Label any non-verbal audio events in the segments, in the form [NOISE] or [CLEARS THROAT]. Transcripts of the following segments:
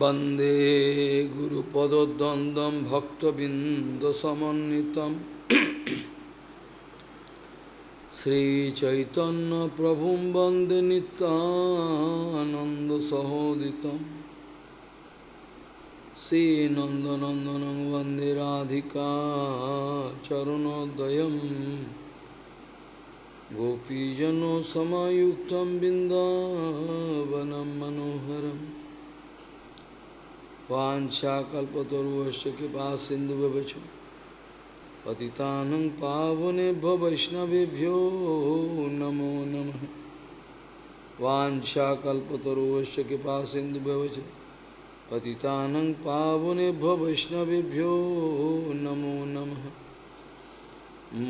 वन्दे गुरुपदद्वन्द्वं भक्तबिन्दसमन्वितं श्रीचैतन्यप्रभुं वन्दे नितानन्दसहोदितं श्रीनन्दनन्दनं वन्दे राधिका चरणोदयम् गोपीजनों समायुक्तं बिन्दावनं मनोहरम् वाशाकल्पतरुश्च कृपा सिंधु व्यवचु पति पावनेभ्यो वैष्णवभ्यो नमो नमः वाशाकल्पतरुश्च कृपा सिंधु व्यवचु पति पावनेभ्यो वैष्णवभ्यो नमो नम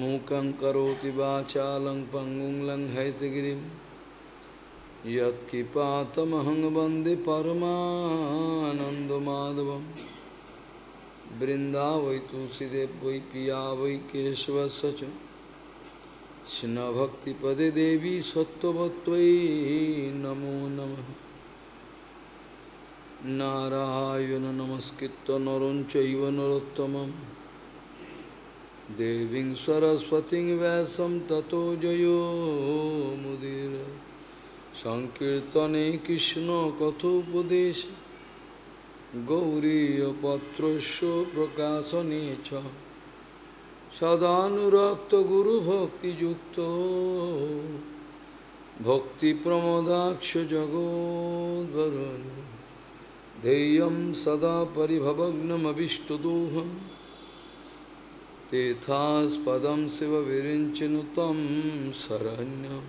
मूक करोति वाचालं पंगुं लङ्घयतगिरिम् यत्कृपातमहं वंदे परमाधव बृन्दा वै तुलसीदेव वै पिया वै केशवस्य च पदे देवी सत्व नमो नम नारायण नमस्कृत नर चैव देवी सरस्वती वैसम व्यासं जयो मुदीर সংকীর্তনে কৃষ্ণ কথোপদেশ গৌরীপত্রস্য প্রকাশনে গুরু ভক্তিযুক্ত ভক্তি প্রমদাক্ষ জগোদ্বরণ ধেয়ম সদা পিভবগ্নমীষ্টদোহ পরিভবগ্নমীষ্টদোহম শিব शिवविरिञ्चिनुतं शरण्यम्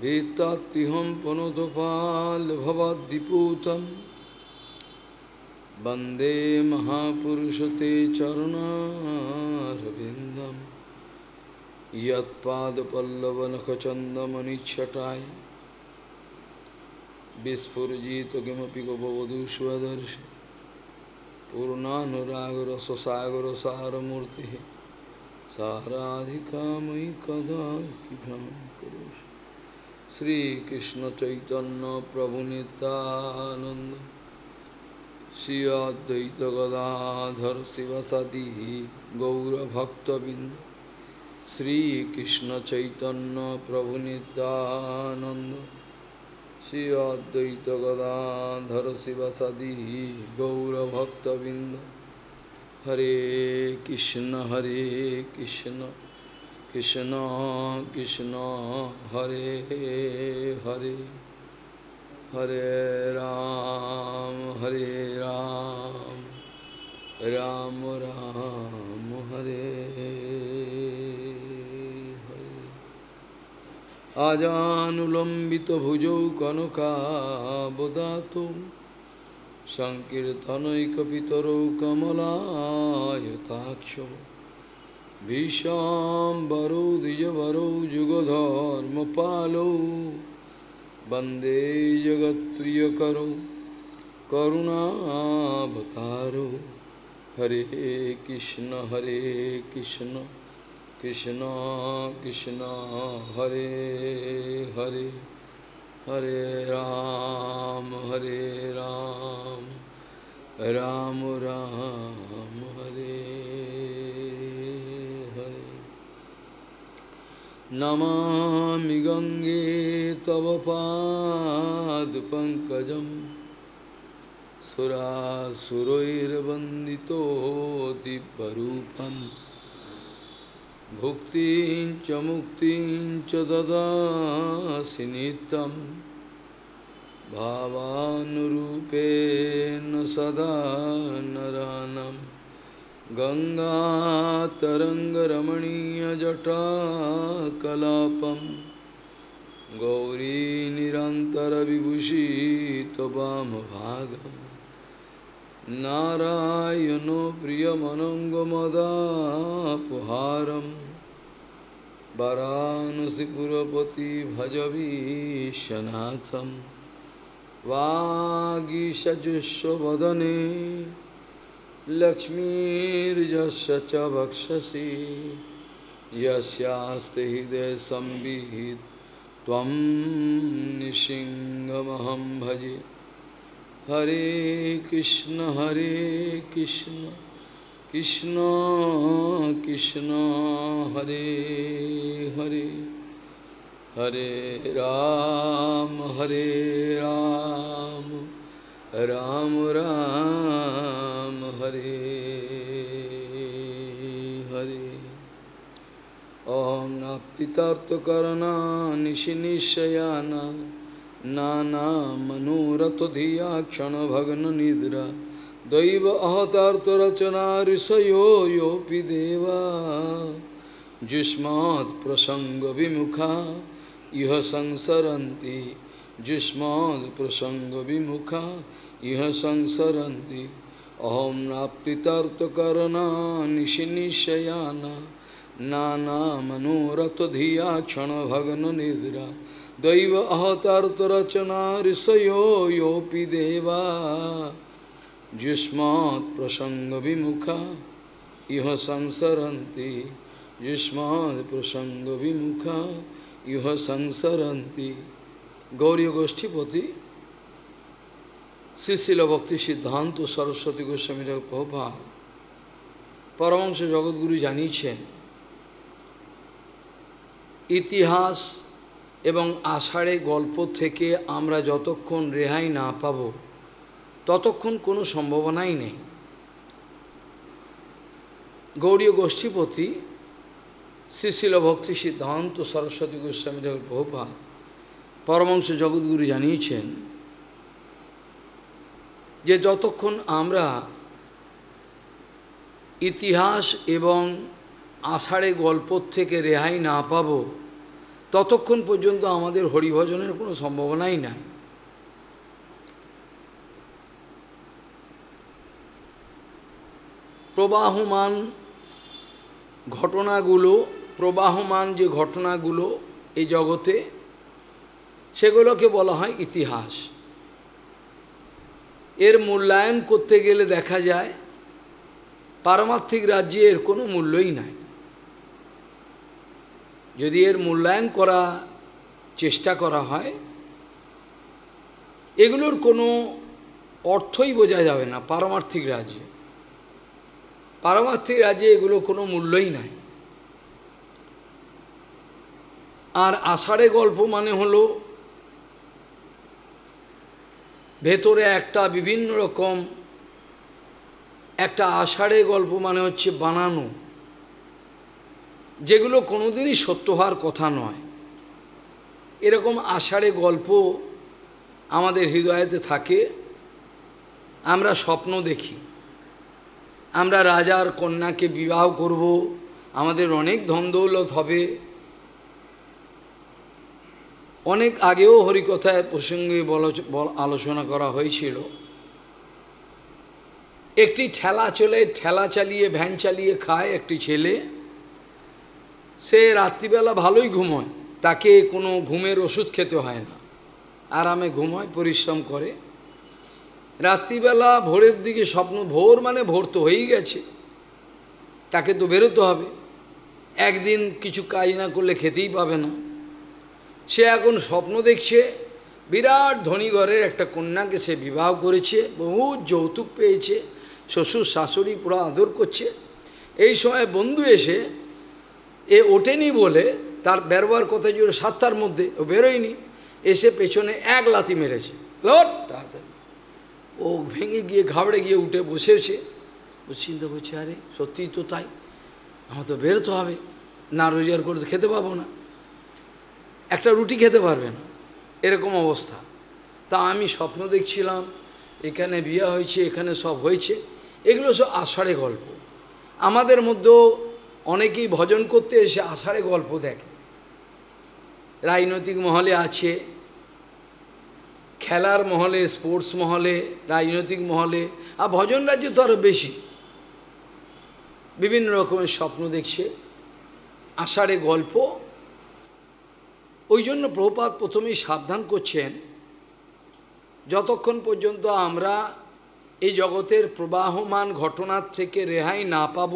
वेत्तात्तिहं पुनतपाल्भवद्दिपूतं वन्दे महापुरुषते चरणारविन्दं यत्पादपल्लवनखचन्दमनिच्छटाय विस्फुर्जित किमपि गोपवधूष्वदर्श पूर्णानुरागरससागरसारमूर्तिः साराधिकामयि कदा শ্রীকৃষ্ণ চৈতন্য প্রভু নিতানন্দ শ্রী অদ্বৈত গদাধর শিবসাদি গৌরভক্তবৃন্দ শ্রীকৃষ্ণ চৈতন্য প্রভু নিতানন্দ শ্রী অদ্বৈত গদাধর শিবসাদি গৌরভক্তবৃন্দ হরে কৃষ্ণ হরে কৃষ্ণ কৃষ্ণ কৃষ্ণ হরে হরে হরে রাম হরে রাম রাম রাম হরে হরে আজানুলম্বিত ভুজৌ কনকাবদাত সংকীর্তনৈকপিতরৌ কমলায়তাক্ষ जुगधर्म विशाम्बरो द्विजवरो युगधर्मपालो वन्दे जगत्प्रियकरो करुणावतारो हरे कृष्ण हरे कृष्ण कृष्ण कृष्ण हरे हरे हरे राम हरे राम राम राम हरे नमामि गंगे तव पादपङ्कजं सुरासुरैर्वन्दितो दिव्यरूपं भुक्तिं च मुक्तिं च ददासि भावानुरूपेण सदा नरानम् गङ्गातरङ्गरमणीयजटा कलापं गौरीनिरन्तरविभूषितवामभागम् नारायण प्रियमनङ्गमदापहारं वरानसिपुरपति भजबीशनाथ वागीशजुष्वदने लक्ष्मीर्यस्य च भक्षसि यस्यास्ते हृदय संविहित त्वं निशिङ्गमहं भजे हरे कृष्ण हरे कृष्ण कृष्ण कृष्ण हरे हरे हरे राम हरे राम राम राम, राम हरे हरे ॐ न पितार्थकरणा निशिनिशयाना नानामनोरथधिया क्षणभग्ननिद्रा दैव अहतार्थरचना ऋषयो योऽपि देवा जुष्मात् प्रसङ्गविमुखा इह संसरन्ति जुष्मात् प्रसङ्गविमुखा इह संसरन्ति Om Naptitartha Karana Nishinishayana Nana Manurata chana Bhagana Nidra Daiva Ahatartha Rachana Risayo Yopi Deva Jishmat Prasanga Vimukha Iha Sansaranti Jishmat Prasanga Vimukha Iha Sansaranti Gauriya শ্রীশিল ভক্তি সিদ্ধান্ত সরস্বতী গোস্বামীর প্রভা পরমাংশ জগৎগুরু জানিয়েছেন ইতিহাস এবং আষাঢ়ে গল্প থেকে আমরা যতক্ষণ রেহাই না পাব ততক্ষণ কোনো সম্ভাবনাই নেই গৌরীয় গোষ্ঠীপতি শ্রীশিল ভক্তি সিদ্ধান্ত সরস্বতী গোস্বামীর প্রভা পরমাংশ জগৎগুরু জানিয়েছেন যে যতক্ষণ আমরা ইতিহাস এবং আষাঢ়ে গল্প থেকে রেহাই না পাব ততক্ষণ পর্যন্ত আমাদের হরিভজনের কোনো সম্ভাবনাই নাই প্রবাহমান ঘটনাগুলো প্রবাহমান যে ঘটনাগুলো এই জগতে সেগুলোকে বলা হয় ইতিহাস এর মূল্যায়ন করতে গেলে দেখা যায় পারমার্থিক রাজ্যে এর কোনো মূল্যই নাই যদি এর মূল্যায়ন করা চেষ্টা করা হয় এগুলোর কোনো অর্থই বোঝা যাবে না পারমার্থিক রাজ্যে পারমার্থিক রাজ্যে এগুলো কোনো মূল্যই নাই আর আষাঢ়ে গল্প মানে হলো ভেতরে একটা বিভিন্ন রকম একটা আষাঢ়ে গল্প মানে হচ্ছে বানানো যেগুলো কোনোদিনই সত্য হওয়ার কথা নয় এরকম আষাঢ়ে গল্প আমাদের হৃদয়েতে থাকে আমরা স্বপ্ন দেখি আমরা রাজার কন্যাকে বিবাহ করব আমাদের অনেক ধন দৌলত হবে অনেক আগেও হরিকথায় প্রসঙ্গে আলোচনা করা হয়েছিল একটি ঠেলা চলে ঠেলা চালিয়ে ভ্যান চালিয়ে খায় একটি ছেলে সে রাত্রিবেলা ভালোই ঘুমোয় তাকে কোনো ঘুমের ওষুধ খেতে হয় না আরামে ঘুমোয় পরিশ্রম করে রাত্রিবেলা ভোরের দিকে স্বপ্ন ভোর মানে ভোর তো হয়েই গেছে তাকে তো বেরোতে হবে একদিন কিছু কাজ না করলে খেতেই পাবে না সে এখন স্বপ্ন দেখছে বিরাট ধনী ঘরের একটা কন্যাকে সে বিবাহ করেছে বহু যৌতুক পেয়েছে শ্বশুর শাশুড়ি পুরো আদর করছে এই সময় বন্ধু এসে এ ওঠেনি বলে তার বেরবার কথা জুড়ে সাতটার মধ্যে ও বেরোয়নি এসে পেছনে এক লাতি মেরেছে লট তাড়াতাড়ি ও ভেঙে গিয়ে ঘাবড়ে গিয়ে উঠে বসেছে ও চিন্তা করছে আরে সত্যিই তো তাই আমার তো বেরোতে হবে না রোজগার করে খেতে পাবো না একটা রুটি খেতে পারবেন এরকম অবস্থা তা আমি স্বপ্ন দেখছিলাম এখানে বিয়ে হয়েছে এখানে সব হয়েছে এগুলো সব আষাঢ়ে গল্প আমাদের মধ্যেও অনেকেই ভজন করতে এসে আষাঢ়ে গল্প দেখে রাজনৈতিক মহলে আছে খেলার মহলে স্পোর্টস মহলে রাজনৈতিক মহলে আর ভজন রাজ্য তো আরও বেশি বিভিন্ন রকমের স্বপ্ন দেখছে আষাঢ়ে গল্প ওই জন্য প্রপাত প্রথমেই সাবধান করছেন যতক্ষণ পর্যন্ত আমরা এই জগতের প্রবাহমান ঘটনার থেকে রেহাই না পাব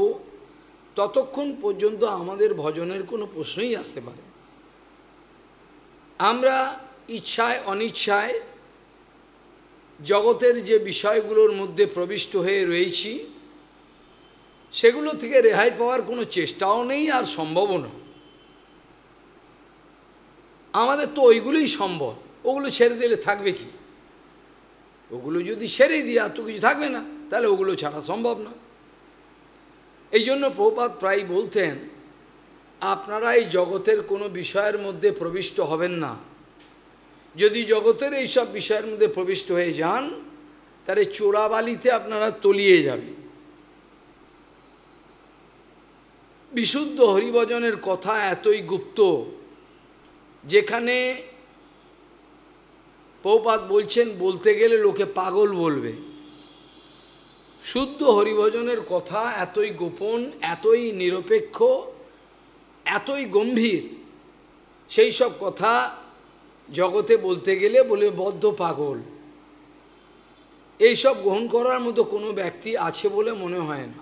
ততক্ষণ পর্যন্ত আমাদের ভজনের কোনো প্রশ্নই আসতে পারে আমরা ইচ্ছায় অনিচ্ছায় জগতের যে বিষয়গুলোর মধ্যে প্রবিষ্ট হয়ে রয়েছি সেগুলো থেকে রেহাই পাওয়ার কোনো চেষ্টাও নেই আর সম্ভবও নয় আমাদের তো ওইগুলোই সম্ভব ওগুলো ছেড়ে দিলে থাকবে কি ওগুলো যদি ছেড়ে দিই আর তো কিছু থাকবে না তাহলে ওগুলো ছাড়া সম্ভব না এই জন্য প্রপাত প্রায় বলতেন আপনারা এই জগতের কোনো বিষয়ের মধ্যে প্রবিষ্ট হবেন না যদি জগতের এই সব বিষয়ের মধ্যে প্রবিষ্ট হয়ে যান তাহলে চোরাবালিতে আপনারা তলিয়ে যাবে বিশুদ্ধ হরিভজনের কথা এতই গুপ্ত যেখানে পৌপাত বলছেন বলতে গেলে লোকে পাগল বলবে শুদ্ধ হরিভজনের কথা এতই গোপন এতই নিরপেক্ষ এতই গম্ভীর সেই সব কথা জগতে বলতে গেলে বলে বদ্ধ পাগল এইসব গ্রহণ করার মতো কোনো ব্যক্তি আছে বলে মনে হয় না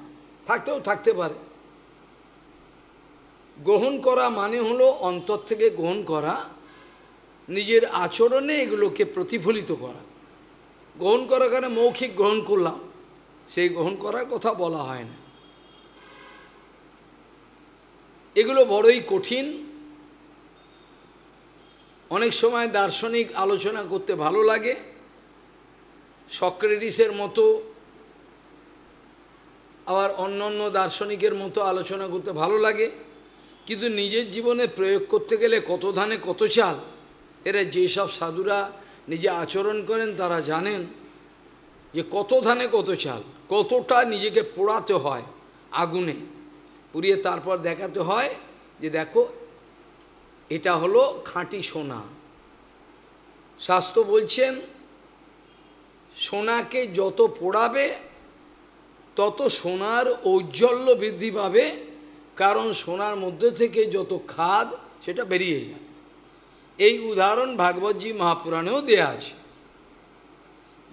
থাকতেও থাকতে পারে গ্রহণ করা মানে হলো অন্তর থেকে গ্রহণ করা নিজের আচরণে এগুলোকে প্রতিফলিত করা গ্রহণ করার কারণে মৌখিক গ্রহণ করলাম সেই গ্রহণ করার কথা বলা হয় না এগুলো বড়ই কঠিন অনেক সময় দার্শনিক আলোচনা করতে ভালো লাগে সক্রেটিসের মতো আবার অন্য অন্য দার্শনিকের মতো আলোচনা করতে ভালো লাগে কিন্তু নিজের জীবনে প্রয়োগ করতে গেলে কত ধানে কত চাল এরা যেসব সাধুরা নিজে আচরণ করেন তারা জানেন যে কত ধানে কত চাল কতটা নিজেকে পোড়াতে হয় আগুনে পুড়িয়ে তারপর দেখাতে হয় যে দেখো এটা হলো খাঁটি সোনা শাস্ত্র বলছেন সোনাকে যত পোড়াবে তত সোনার ঔজ্জ্বল্য বৃদ্ধি পাবে কারণ সোনার মধ্যে থেকে যত খাদ সেটা বেরিয়ে যায় এই উদাহরণ ভাগবতী মহাপুরাণেও দেয়া আছে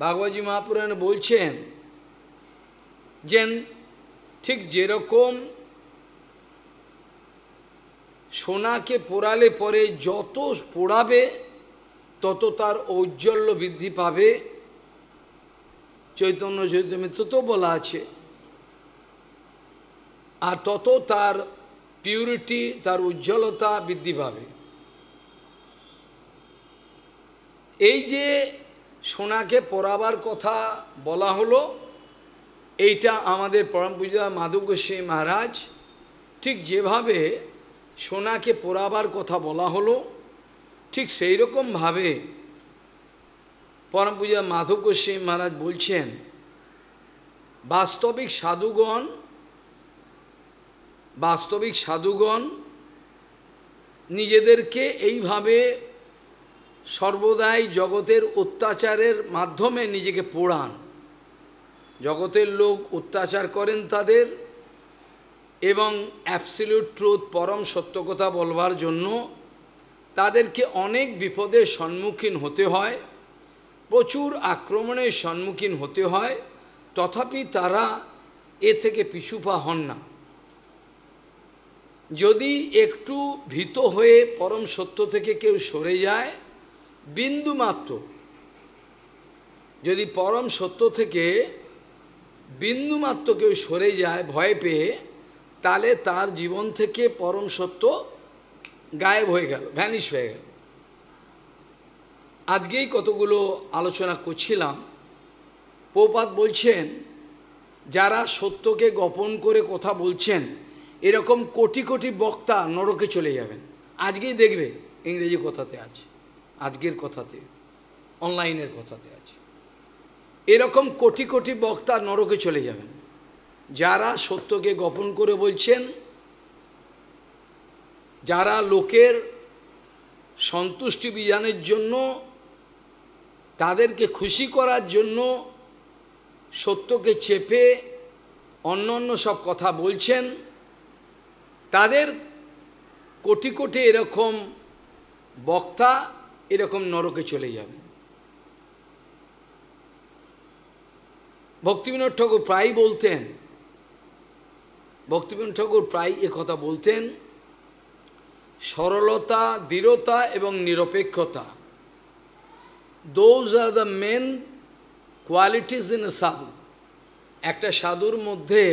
ভাগবতী মহাপুরাণ বলছেন যে ঠিক যেরকম সোনাকে পোড়ালে পরে যত পোড়াবে তত তার ঔজ্জ্বল্য বৃদ্ধি পাবে চৈতন্য চৈতন্য তো বলা আছে আর তত তার পিউরিটি তার উজ্জ্বলতা বৃদ্ধি পাবে এই যে সোনাকে পরাবার কথা বলা হলো এইটা আমাদের পরম পূজা মাধুকোশী মহারাজ ঠিক যেভাবে সোনাকে পড়াবার কথা বলা হলো ঠিক সেই রকমভাবে পরম পূজা মাধুকোশী মহারাজ বলছেন বাস্তবিক সাধুগণ বাস্তবিক সাধুগণ নিজেদেরকে এইভাবে সর্বদাই জগতের অত্যাচারের মাধ্যমে নিজেকে পোড়ান জগতের লোক অত্যাচার করেন তাদের এবং অ্যাবসলিউট ট্রুথ পরম সত্য কথা বলবার জন্য তাদেরকে অনেক বিপদের সম্মুখীন হতে হয় প্রচুর আক্রমণের সম্মুখীন হতে হয় তথাপি তারা এ থেকে পিছুপা হন না যদি একটু ভীত হয়ে পরম সত্য থেকে কেউ সরে যায় বিন্দু মাত্র যদি পরম সত্য থেকে বিন্দু মাত্র কেউ সরে যায় ভয় পেয়ে তাহলে তার জীবন থেকে পরম সত্য গায়েব হয়ে গেল ভ্যানিশ হয়ে গেল আজকেই কতগুলো আলোচনা করছিলাম পৌপাত বলছেন যারা সত্যকে গোপন করে কথা বলছেন এরকম কোটি কোটি বক্তা নরকে চলে যাবেন আজকেই দেখবে ইংরেজি কথাতে আছে আজকের কথাতে অনলাইনের কথাতে আছে এরকম কোটি কোটি বক্তা নরকে চলে যাবেন যারা সত্যকে গোপন করে বলছেন যারা লোকের সন্তুষ্টি বিধানের জন্য তাদেরকে খুশি করার জন্য সত্যকে চেপে অন্য অন্য সব কথা বলছেন তাদের কোটি কোটি এরকম বক্তা এরকম নরকে চলে যাবে ভক্তিবিনোদ ঠাকুর প্রায় বলতেন ভক্তিবিনোদ ঠাকুর প্রায় কথা বলতেন সরলতা দৃঢ়তা এবং নিরপেক্ষতা those are the main qualities in a sadhu একটা সাধুর মধ্যে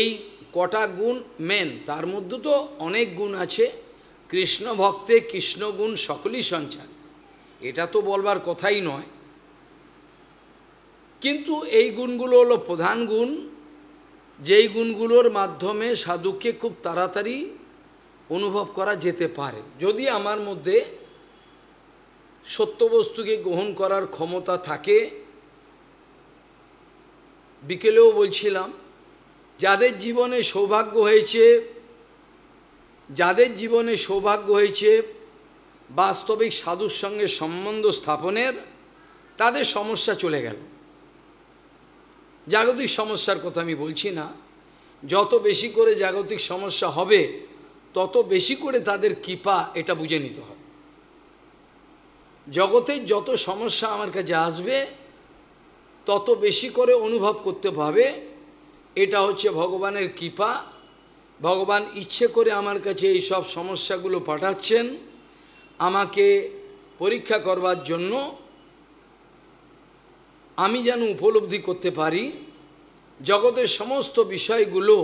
এই কটা গুণ মেন তার মধ্যে তো অনেক গুণ আছে কৃষ্ণ ভক্তে কৃষ্ণ গুণ সকলই সঞ্চার এটা তো বলবার কথাই নয় কিন্তু এই গুণগুলো হলো প্রধান গুণ যেই গুণগুলোর মাধ্যমে সাধুকে খুব তাড়াতাড়ি অনুভব করা যেতে পারে যদি আমার মধ্যে সত্যবস্তুকে গ্রহণ করার ক্ষমতা থাকে বিকেলেও বলছিলাম যাদের জীবনে সৌভাগ্য হয়েছে যাদের জীবনে সৌভাগ্য হয়েছে বাস্তবিক সাধুর সঙ্গে সম্বন্ধ স্থাপনের তাদের সমস্যা চলে গেল জাগতিক সমস্যার কথা আমি বলছি না যত বেশি করে জাগতিক সমস্যা হবে তত বেশি করে তাদের কৃপা এটা বুঝে নিতে হবে জগতের যত সমস্যা আমার কাছে আসবে তত বেশি করে অনুভব করতে পারবে এটা হচ্ছে ভগবানের কৃপা ভগবান ইচ্ছে করে আমার কাছে এই সব সমস্যাগুলো পাঠাচ্ছেন আমাকে পরীক্ষা করবার জন্য আমি যেন উপলব্ধি করতে পারি জগতের সমস্ত বিষয়গুলো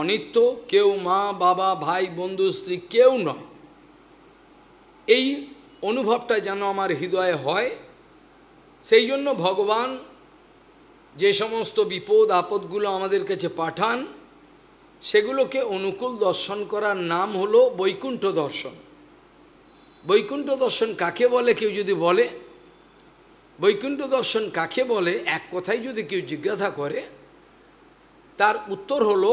অনিত্য কেউ মা বাবা ভাই বন্ধু স্ত্রী কেউ নয় এই অনুভবটা যেন আমার হৃদয়ে হয় সেই জন্য ভগবান যে সমস্ত বিপদ আপদগুলো আমাদের কাছে পাঠান সেগুলোকে অনুকূল দর্শন করার নাম হলো বৈকুণ্ঠ দর্শন বৈকুণ্ঠ দর্শন কাকে বলে কেউ যদি বলে বৈকুণ্ঠ দর্শন কাকে বলে এক কথাই যদি কেউ জিজ্ঞাসা করে তার উত্তর হল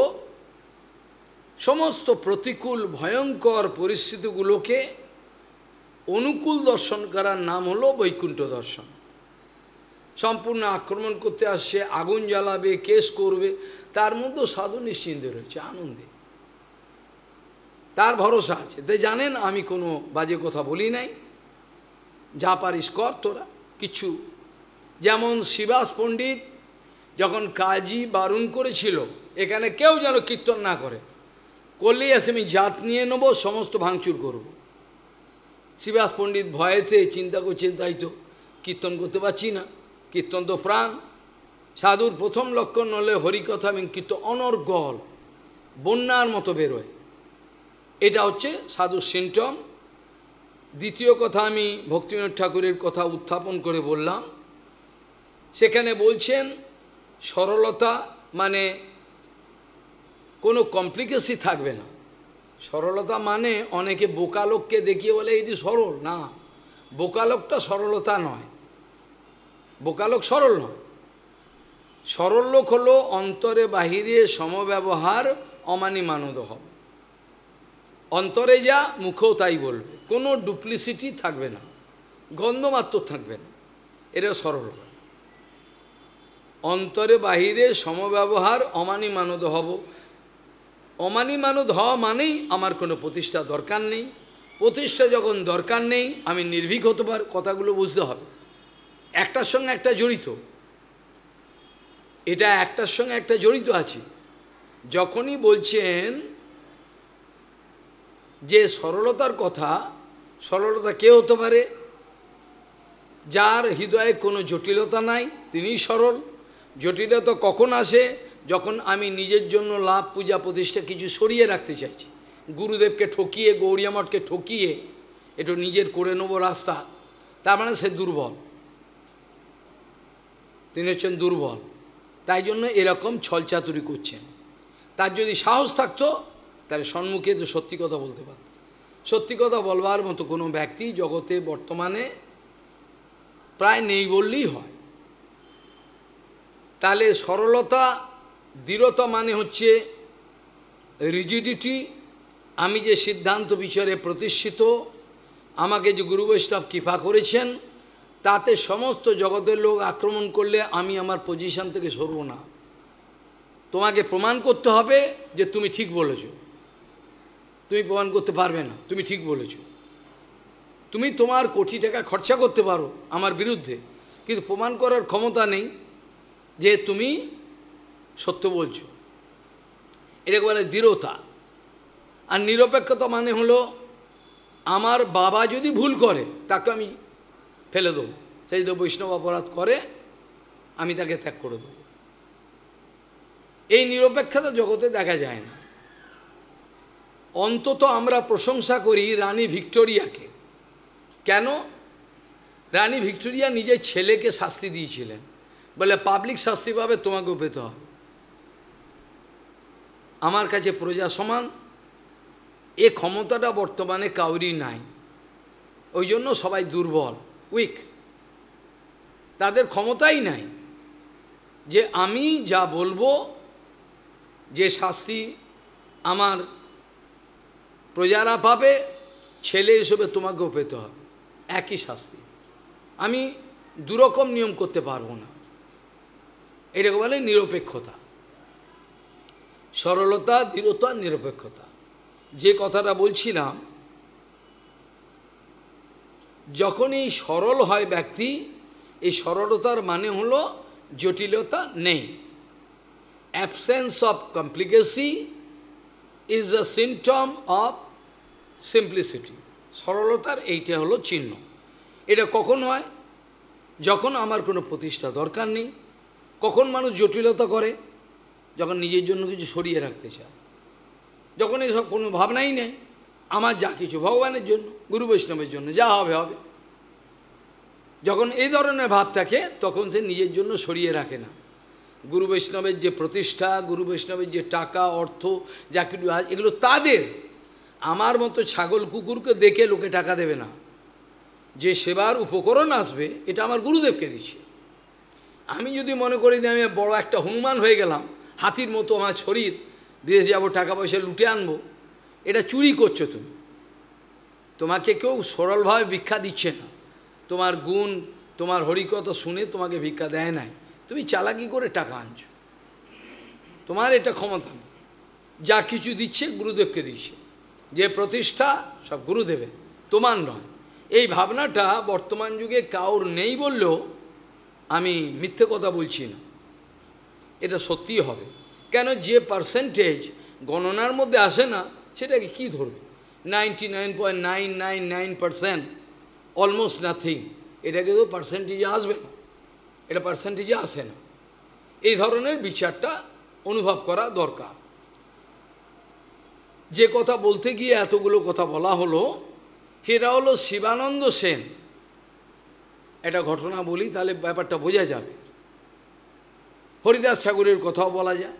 সমস্ত প্রতিকূল ভয়ঙ্কর পরিস্থিতিগুলোকে অনুকূল দর্শন করার নাম হলো বৈকুণ্ঠ দর্শন সম্পূর্ণ আক্রমণ করতে আসছে আগুন জ্বালাবে কেস করবে তার মধ্যেও সাধু নিশ্চিন্তে রয়েছে আনন্দে তার ভরসা আছে তাই জানেন আমি কোনো বাজে কথা বলি নাই যা পারিস কর তোরা কিছু যেমন শিবাস পণ্ডিত যখন কাজী বারণ করেছিল এখানে কেউ যেন কীর্তন না করে করলেই আসে আমি জাত নিয়ে নেব সমস্ত ভাঙচুর করব শিবাস পণ্ডিত ভয়েতে চিন্তা করছেন তাই তো কীর্তন করতে পারছি না কীর্তন তো প্রাণ সাধুর প্রথম লক্ষণ নলে হরিকথা এবং কীর্তন অনর্গল বন্যার মতো বেরোয় এটা হচ্ছে সাধুর সিমটম দ্বিতীয় কথা আমি ভক্তিনাথ ঠাকুরের কথা উত্থাপন করে বললাম সেখানে বলছেন সরলতা মানে কোনো কমপ্লিকেশি থাকবে না সরলতা মানে অনেকে বোকালোককে দেখিয়ে বলে এটি সরল না বোকালোকটা সরলতা নয় বোকালোক সরল লোক সরল লোক হলো অন্তরে বাহিরে সমব্যবহার অমানি মানদ হবে অন্তরে যা মুখেও তাই বলবে কোনো ডুপ্লিসিটি থাকবে না গন্ধমাত্র থাকবে না এটা সরল অন্তরে বাহিরে সমব্যবহার অমানি মানদ হব অমানি মানদ হওয়া মানেই আমার কোনো প্রতিষ্ঠা দরকার নেই প্রতিষ্ঠা যখন দরকার নেই আমি নির্ভীক হতে পার কথাগুলো বুঝতে হবে একটার সঙ্গে একটা জড়িত এটা একটার সঙ্গে একটা জড়িত আছে যখনই বলছেন যে সরলতার কথা সরলতা কে হতে পারে যার হৃদয়ে কোনো জটিলতা নাই তিনি সরল জটিলতা কখন আসে যখন আমি নিজের জন্য লাভ পূজা প্রতিষ্ঠা কিছু সরিয়ে রাখতে চাইছি গুরুদেবকে ঠকিয়ে গৌরিয়ামঠকে ঠকিয়ে একটু নিজের করে নেবো রাস্তা তার মানে সে দুর্বল তিনি হচ্ছেন দুর্বল তাই জন্য এরকম ছলচাতুরি করছেন তার যদি সাহস থাকতো তার সম্মুখে তো সত্যি কথা বলতে পারত সত্যি কথা বলবার মতো কোনো ব্যক্তি জগতে বর্তমানে প্রায় নেই বললেই হয় তাহলে সরলতা দৃঢ়তা মানে হচ্ছে রিজিডিটি আমি যে সিদ্ধান্ত বিচারে প্রতিষ্ঠিত আমাকে যে গুরু বৈষ্ণব কৃপা করেছেন তাতে সমস্ত জগতের লোক আক্রমণ করলে আমি আমার পজিশন থেকে সরব না তোমাকে প্রমাণ করতে হবে যে তুমি ঠিক বলেছ তুমি প্রমাণ করতে পারবে না তুমি ঠিক বলেছ তুমি তোমার কোটি টাকা খরচা করতে পারো আমার বিরুদ্ধে কিন্তু প্রমাণ করার ক্ষমতা নেই যে তুমি সত্য বলছ এটাকে বলে দৃঢ়তা আর নিরপেক্ষতা মানে হলো আমার বাবা যদি ভুল করে তাকে আমি ফেলে দেবো সেই যদি বৈষ্ণব অপরাধ করে আমি তাকে ত্যাগ করে দেবো এই নিরপেক্ষতা জগতে দেখা যায় না অন্তত আমরা প্রশংসা করি রানী ভিক্টোরিয়াকে কেন রানী ভিক্টোরিয়া নিজের ছেলেকে শাস্তি দিয়েছিলেন বলে পাবলিক শাস্তি পাবে তোমাকেও পেতে হবে আমার কাছে প্রজা সমান এ ক্ষমতাটা বর্তমানে কাউরি নাই ওই জন্য সবাই দুর্বল উইক তাদের ক্ষমতাই নাই যে আমি যা বলবো যে শাস্তি আমার প্রজারা পাবে ছেলে হিসেবে তোমাকেও পেতে হবে একই শাস্তি আমি দুরকম নিয়ম করতে পারবো না এটাকে বলে নিরপেক্ষতা সরলতা দৃঢ়তা নিরপেক্ষতা যে কথাটা বলছিলাম যখনই সরল হয় ব্যক্তি এই সরলতার মানে হল জটিলতা নেই absence of complicacy is a symptom of simplicity সরলতার এইটা হলো চিহ্ন এটা কখন হয় যখন আমার কোনো প্রতিষ্ঠা দরকার নেই কখন মানুষ জটিলতা করে যখন নিজের জন্য কিছু সরিয়ে রাখতে চায় যখন এসব কোনো ভাবনাই নেই আমার যা কিছু ভগবানের জন্য গুরু বৈষ্ণবের জন্য যা হবে হবে যখন এই ধরনের ভাব থাকে তখন সে নিজের জন্য সরিয়ে রাখে না গুরু বৈষ্ণবের যে প্রতিষ্ঠা গুরু বৈষ্ণবের যে টাকা অর্থ যা কিছু এগুলো তাদের আমার মতো ছাগল কুকুরকে দেখে লোকে টাকা দেবে না যে সেবার উপকরণ আসবে এটা আমার গুরুদেবকে দিচ্ছে আমি যদি মনে করি যে আমি বড় একটা হনুমান হয়ে গেলাম হাতির মতো আমার শরীর বিদেশে যাবো টাকা পয়সা লুটে আনবো এটা চুরি করছো তুমি তোমাকে কেউ সরলভাবে ভিক্ষা দিচ্ছে না তোমার গুণ তোমার হরিকতা শুনে তোমাকে ভিক্ষা দেয় নাই তুমি চালাকি করে টাকা আনছো তোমার এটা ক্ষমতা নেই যা কিছু দিচ্ছে গুরুদেবকে দিচ্ছে যে প্রতিষ্ঠা সব গুরুদেবের তোমার নয় এই ভাবনাটা বর্তমান যুগে কাউর নেই বললেও আমি মিথ্যে কথা বলছি না এটা সত্যি হবে কেন যে পার্সেন্টেজ গণনার মধ্যে আসে না সেটাকে কী ধরবে ninety nine point nine nine nine almost nothing এটাকে তো পার্সেন্টেজে আসবে না এটা পার্সেন্টেজে আসে না এই ধরনের বিচারটা অনুভব করা দরকার যে কথা বলতে গিয়ে এতগুলো কথা বলা হলো সেটা হলো শিবানন্দ সেন এটা ঘটনা বলি তাহলে ব্যাপারটা বোঝা যাবে হরিদাস ঠাকুরের কথাও বলা যায়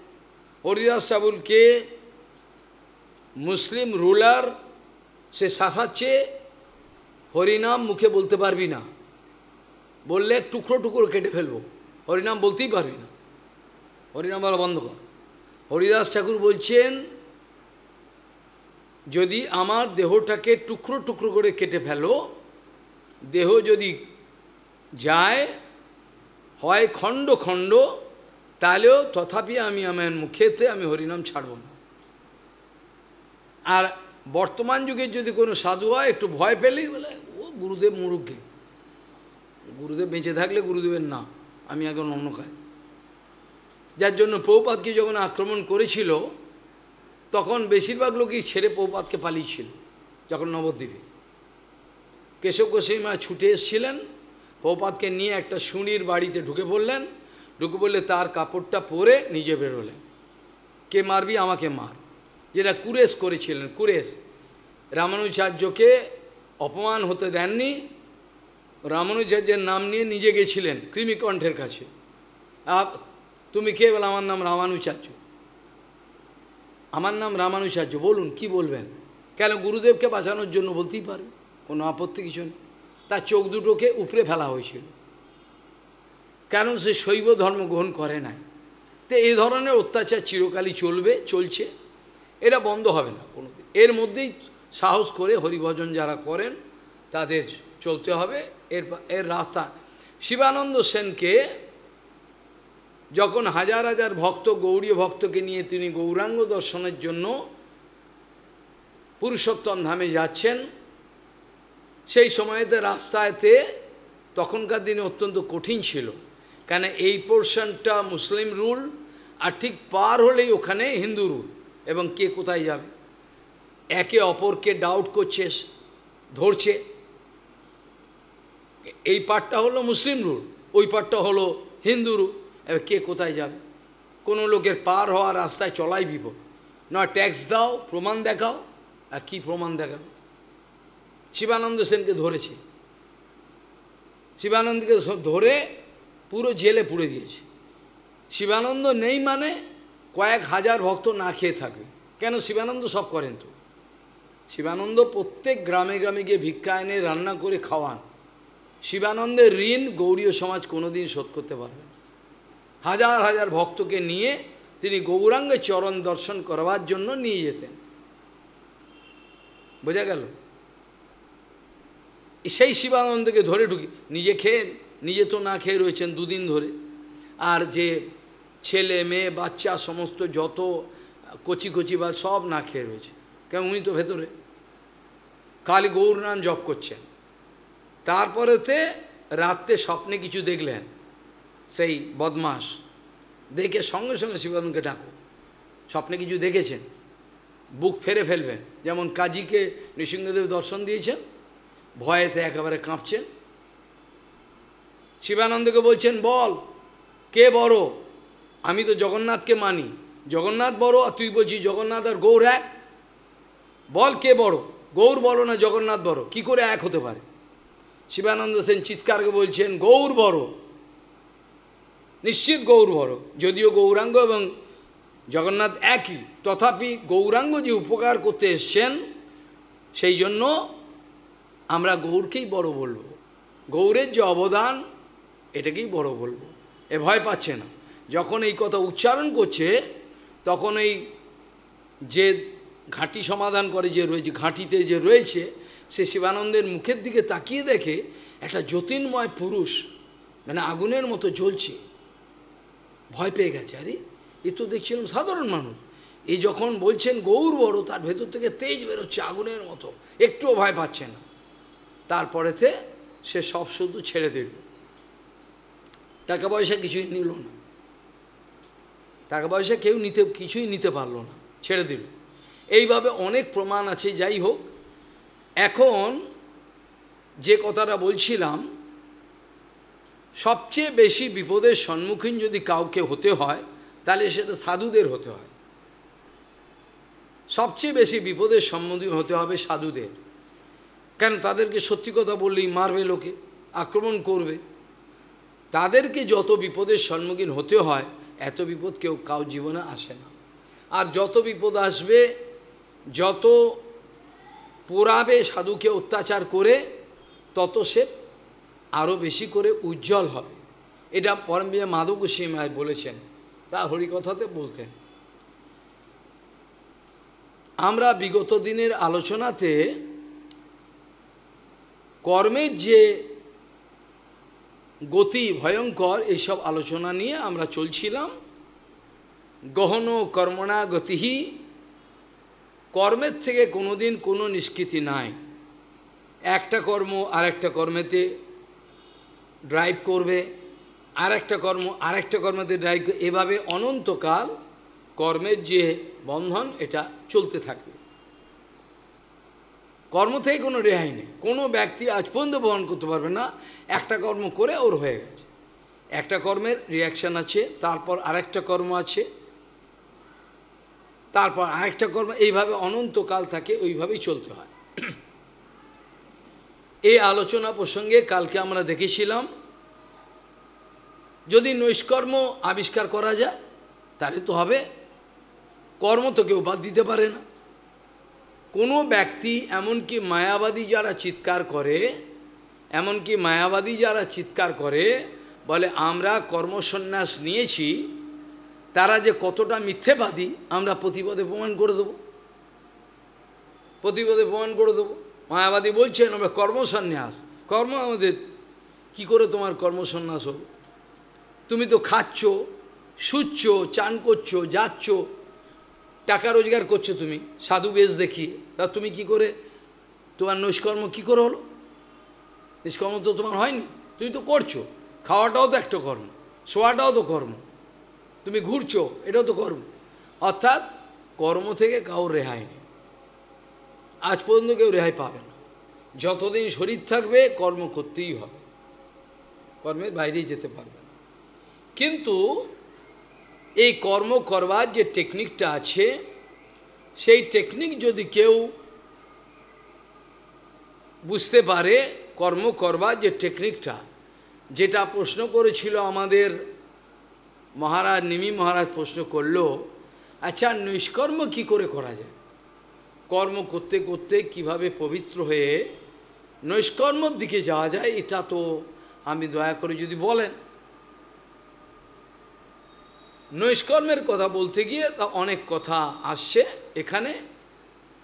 হরিদাস ঠাকুরকে মুসলিম রুলার সে শাসাচ্ছে হরিনাম মুখে বলতে পারবি না বললে টুকরো টুকরো কেটে ফেলবো হরিনাম বলতেই পারবি না হরিনাম বলা বন্ধ কর হরিদাস ঠাকুর বলছেন যদি আমার দেহটাকে টুকরো টুকরো করে কেটে ফেলো দেহ যদি যায় হয় খণ্ড খণ্ড তাহলেও তথাপি আমি আমার মুখেতে আমি হরিনাম ছাড়ব না আর বর্তমান যুগের যদি কোনো সাধু হয় একটু ভয় পেলেই বলে ও গুরুদেব মুরুখে গুরুদেব বেঁচে থাকলে গুরুদেবের না আমি এখন অন্য কাজ যার জন্য প্রভুপাতকে যখন আক্রমণ করেছিল তখন বেশিরভাগ লোকই ছেড়ে প্রভুপাতকে পালিয়েছিল যখন নবদ্বীপে কেশব মা ছুটে এসেছিলেন প্রভুপাতকে নিয়ে একটা সুনির বাড়িতে ঢুকে পড়লেন ঢুকে পড়লে তার কাপড়টা পরে নিজে বেরোলেন কে মারবি আমাকে মার যেটা কুরেশ করেছিলেন কুরেশ রামানুচার্যকে অপমান হতে দেননি রামানুচার্যের নাম নিয়ে নিজে গেছিলেন কৃমিকণ্ঠের কাছে আপ তুমি কে বলে আমার নাম রামানুচার্য আমার নাম রামানুচার্য বলুন কি বলবেন কেন গুরুদেবকে বাঁচানোর জন্য বলতেই পারবে কোনো আপত্তি কিছু নেই তার চোখ দুটোকে উপরে ফেলা হয়েছিল কারণ সে শৈব ধর্ম গ্রহণ করে নাই তো এই ধরনের অত্যাচার চিরকালই চলবে চলছে এটা বন্ধ হবে না কোনো এর মধ্যেই সাহস করে হরিভজন যারা করেন তাদের চলতে হবে এর এর রাস্তা শিবানন্দ সেনকে যখন হাজার হাজার ভক্ত গৌরী ভক্তকে নিয়ে তিনি গৌরাঙ্গ দর্শনের জন্য পুরুষোত্তম ধামে যাচ্ছেন সেই সময়তে রাস্তাতে তখনকার দিনে অত্যন্ত কঠিন ছিল কেন এই পোর্শনটা মুসলিম রুল আর ঠিক পার হলেই ওখানে হিন্দু রুল এবং কে কোথায় যাবে একে অপরকে ডাউট করছে ধরছে এই পাঠটা হলো মুসলিম রুল ওই পাঠটা হলো হিন্দু রুল এবার কে কোথায় যাবে কোনো লোকের পার হওয়া রাস্তায় চলাই বিব না ট্যাক্স দাও প্রমাণ দেখাও আর কী প্রমাণ দেখাও শিবানন্দ সেনকে ধরেছে শিবানন্দকে ধরে পুরো জেলে পুড়ে দিয়েছে শিবানন্দ নেই মানে কয়েক হাজার ভক্ত না খেয়ে থাকবে কেন শিবানন্দ সব করেন তো শিবানন্দ প্রত্যেক গ্রামে গ্রামে গিয়ে ভিক্ষা এনে রান্না করে খাওয়ান শিবানন্দের ঋণ গৌরীয় সমাজ কোনোদিন শোধ করতে পারবে হাজার হাজার ভক্তকে নিয়ে তিনি গৌরাঙ্গে চরণ দর্শন করবার জন্য নিয়ে যেতেন বোঝা গেল সেই শিবানন্দকে ধরে ঢুকি নিজে খেয়ে নিজে তো না খেয়ে রয়েছেন দুদিন ধরে আর যে ছেলে মেয়ে বাচ্চা সমস্ত যত কচি কচি বা সব না খেয়ে রয়েছে কেন উনি তো ভেতরে কালী গৌর নাম জপ করছেন তারপরেতে রাত্রে স্বপ্নে কিছু দেখলেন সেই বদমাস দেখে সঙ্গে সঙ্গে শিবানন্দকে ডাকো স্বপ্নে কিছু দেখেছেন বুক ফেরে ফেলবেন যেমন কাজীকে নৃসিংহদেব দর্শন দিয়েছেন ভয়েতে একেবারে কাঁপছেন শিবানন্দকে বলছেন বল কে বড় আমি তো জগন্নাথকে মানি জগন্নাথ বড় আর তুই বলছিস জগন্নাথ আর গৌর এক বল কে বড় গৌর বড় না জগন্নাথ বড় কি করে এক হতে পারে শিবানন্দ সেন চিৎকারকে বলছেন গৌর বড় নিশ্চিত গৌর বড় যদিও গৌরাঙ্গ এবং জগন্নাথ একই তথাপি গৌরাঙ্গ যে উপকার করতে এসছেন সেই জন্য আমরা গৌরকেই বড় বলবো গৌরের যে অবদান এটাকেই বড় বলবো এ ভয় পাচ্ছে না যখন এই কথা উচ্চারণ করছে তখন এই যে ঘাঁটি সমাধান করে যে রয়েছে ঘাঁটিতে যে রয়েছে সে শিবানন্দের মুখের দিকে তাকিয়ে দেখে একটা যতীনময় পুরুষ মানে আগুনের মতো জ্বলছে ভয় পেয়ে গেছে আরে এ তো দেখছিলাম সাধারণ মানুষ এই যখন বলছেন গৌর বড় তার ভেতর থেকে তেজ বেরোচ্ছে আগুনের মতো একটুও ভয় পাচ্ছে না তারপরেতে সে সব শুধু ছেড়ে দিল টাকা পয়সা কিছুই নিল না টাকা পয়সা কেউ নিতে কিছুই নিতে পারলো না ছেড়ে দিল এইভাবে অনেক প্রমাণ আছে যাই হোক এখন যে কথাটা বলছিলাম সবচেয়ে বেশি বিপদের সম্মুখীন যদি কাউকে হতে হয় তাহলে সেটা সাধুদের হতে হয় সবচেয়ে বেশি বিপদের সম্মুখীন হতে হবে সাধুদের কেন তাদেরকে সত্যি কথা বললেই মারবে লোকে আক্রমণ করবে তাদেরকে যত বিপদের সম্মুখীন হতে হয় এত বিপদ কেউ কাউ জীবনে আসে না আর যত বিপদ আসবে যত পোড়াবে সাধুকে অত্যাচার করে তত সে আরও বেশি করে উজ্জ্বল হবে এটা পরমবিয়া মাধব গোস্বী মায় বলেছেন তা হরিকথাতে বলতেন আমরা বিগত দিনের আলোচনাতে কর্মের যে গতি ভয়ঙ্কর এইসব আলোচনা নিয়ে আমরা চলছিলাম গহন কর্মণা গতিহি কর্মের থেকে কোনোদিন কোনো নিষ্কৃতি নাই একটা কর্ম আর একটা কর্মেতে ড্রাইভ করবে আর একটা কর্ম আর একটা কর্মেতে ড্রাইভ এভাবে অনন্তকাল কর্মের যে বন্ধন এটা চলতে থাকবে কর্ম থেকে কোনো রেহাই নেই কোনো ব্যক্তি আজ পর্যন্ত বহন করতে পারবে না একটা কর্ম করে ওর হয়ে গেছে একটা কর্মের রিয়াকশান আছে তারপর আরেকটা কর্ম আছে তারপর আরেকটা কর্ম এইভাবে অনন্তকাল থাকে ওইভাবেই চলতে হয় [CLEARS THROAT] এই আলোচনা প্রসঙ্গে কালকে আমরা দেখেছিলাম যদি নৈষ্কর্ম আবিষ্কার করা যায় তাহলে তো হবে কর্ম তো কেউ বাদ দিতে পারে না কোনো ব্যক্তি এমনকি মায়াবাদী যারা চিৎকার করে এমনকি মায়াবাদী যারা চিৎকার করে বলে আমরা কর্মসন্ন্যাস নিয়েছি তারা যে কতটা মিথ্যেবাদী আমরা প্রতিপদে প্রমাণ করে দেব প্রতিপদে প্রমাণ করে দেব মায়াবাদী বলছেন আমরা কর্মসন্ন্যাস কর্ম আমাদের কি করে তোমার কর্মসন্ন্যাস হল তুমি তো খাচ্ছ সুচ্ছ চান করছো যাচ্ছ টাকা রোজগার করছো তুমি সাধু বেশ দেখিয়ে তা তুমি কি করে তোমার নৈষ্কর্ম কি করে হলো নিষ্কর্ম তো তোমার হয়নি তুমি তো করছো খাওয়াটাও তো একটা কর্ম শোয়াটাও তো কর্ম তুমি ঘুরছো এটাও তো কর্ম অর্থাৎ কর্ম থেকে কাউর রেহাই নেই আজ পর্যন্ত কেউ রেহাই পাবে না যতদিন শরীর থাকবে কর্ম করতেই হবে কর্মের বাইরেই যেতে পারবে না কিন্তু এই কর্ম করবার যে টেকনিকটা আছে সেই টেকনিক যদি কেউ বুঝতে পারে কর্ম করবার যে টেকনিকটা যেটা প্রশ্ন করেছিল আমাদের মহারাজ নিমি মহারাজ প্রশ্ন করল আচ্ছা নিষ্কর্ম কি করে করা যায় কর্ম করতে করতে কিভাবে পবিত্র হয়ে নৈষ্কর্মর দিকে যাওয়া যায় এটা তো আমি দয়া করে যদি বলেন নৈষ্কর্মের কথা বলতে গিয়ে তা অনেক কথা আসছে এখানে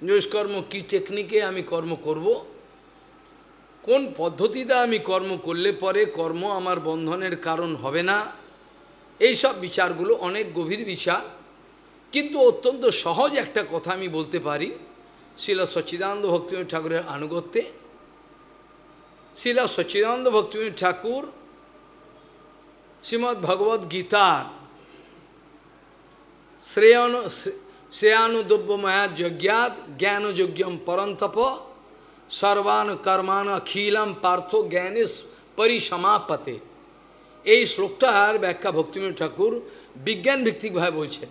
নৈষ্কর্ম কি টেকনিকে আমি কর্ম করব কোন পদ্ধতিতে আমি কর্ম করলে পরে কর্ম আমার বন্ধনের কারণ হবে না এই সব বিচারগুলো অনেক গভীর বিচার কিন্তু অত্যন্ত সহজ একটা কথা আমি বলতে পারি শিলা সচিদানন্দ ভক্তিম ঠাকুরের আনুগত্যে শিলা সচিদানন্দ ভক্তিম ঠাকুর শ্রীমদ্ ভগবদ্ গীতার শ্রেয়ন শ্রেয়ানুদ্রব্য মায়া যজ্ঞাত জ্ঞান পরন্তপ সর্বান কর্মান অখিলম পার্থ জ্ঞানেশ পরিসমাপতে এই শ্লোকটার ব্যাখ্যা ভক্তিময় ঠাকুর বিজ্ঞান ভিত্তিকভাবে বলছেন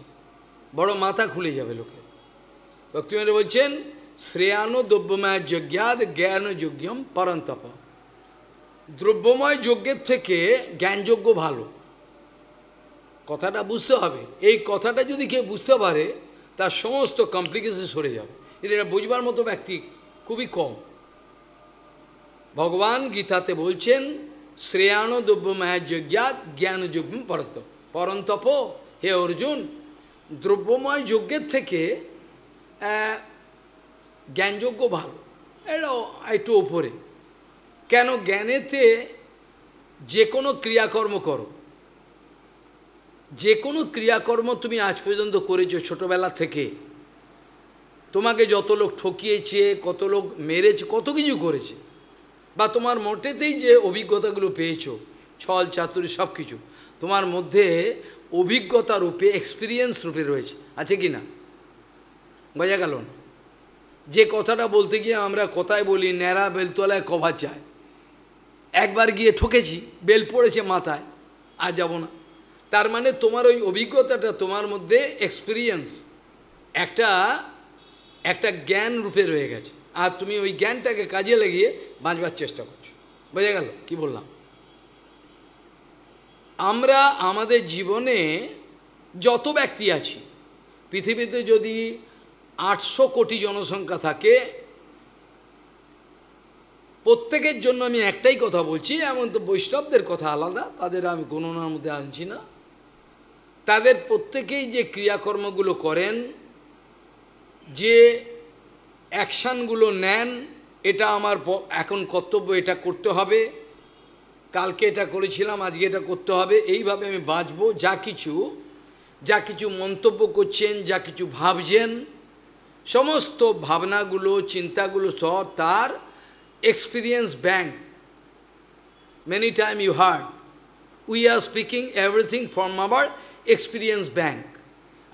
বড় মাথা খুলে যাবে লোকে ভক্তিমেন্দ্র বলছেন শ্রেয়ানু দ্রব্যময় যজ্ঞাদ জ্ঞান পরন্তপ দ্রব্যময় যজ্ঞের থেকে জ্ঞানযজ্ঞ ভালো কথাটা বুঝতে হবে এই কথাটা যদি কেউ বুঝতে পারে তার সমস্ত কমপ্লিকেশন সরে যাবে এটা বুঝবার মতো ব্যক্তি খুবই কম ভগবান গীতাতে বলছেন শ্রেয়াণ দ্রব্য জ্ঞান জ্ঞানযজ্ঞ পরন্ত পরন্তপ হে অর্জুন দ্রব্যময় যজ্ঞের থেকে জ্ঞানযজ্ঞ ভালো এটা একটু ওপরে কেন জ্ঞানেতে যে কোনো ক্রিয়াকর্ম করো যে কোনো ক্রিয়াকর্ম তুমি আজ পর্যন্ত করেছো ছোটোবেলা থেকে তোমাকে যত লোক ঠকিয়েছে কত লোক মেরেছে কত কিছু করেছে বা তোমার মোটেতেই যে অভিজ্ঞতাগুলো পেয়েছো ছল চাতুরি সব কিছু তোমার মধ্যে অভিজ্ঞতা রূপে এক্সপিরিয়েন্স রূপে রয়েছে আছে কি না বোঝা গেল না যে কথাটা বলতে গিয়ে আমরা কথায় বলি ন্যাড়া বেলতলায় কভা চায় একবার গিয়ে ঠকেছি বেল পড়েছে মাথায় আর যাব না তার মানে তোমার ওই অভিজ্ঞতাটা তোমার মধ্যে এক্সপিরিয়েন্স একটা একটা জ্ঞান রূপে রয়ে গেছে আর তুমি ওই জ্ঞানটাকে কাজে লাগিয়ে বাঁচবার চেষ্টা করছো বোঝা গেল কি বললাম আমরা আমাদের জীবনে যত ব্যক্তি আছি পৃথিবীতে যদি আটশো কোটি জনসংখ্যা থাকে প্রত্যেকের জন্য আমি একটাই কথা বলছি এমন তো বৈষ্ণবদের কথা আলাদা তাদের আমি গণনার মধ্যে আনছি না তাদের প্রত্যেকেই যে ক্রিয়াকর্মগুলো করেন যে অ্যাকশানগুলো নেন এটা আমার এখন কর্তব্য এটা করতে হবে কালকে এটা করেছিলাম আজকে এটা করতে হবে এইভাবে আমি বাঁচব যা কিছু যা কিছু মন্তব্য করছেন যা কিছু ভাবছেন সমস্ত ভাবনাগুলো চিন্তাগুলো সব তার experience bank many time you heard we are speaking everything from our experience bank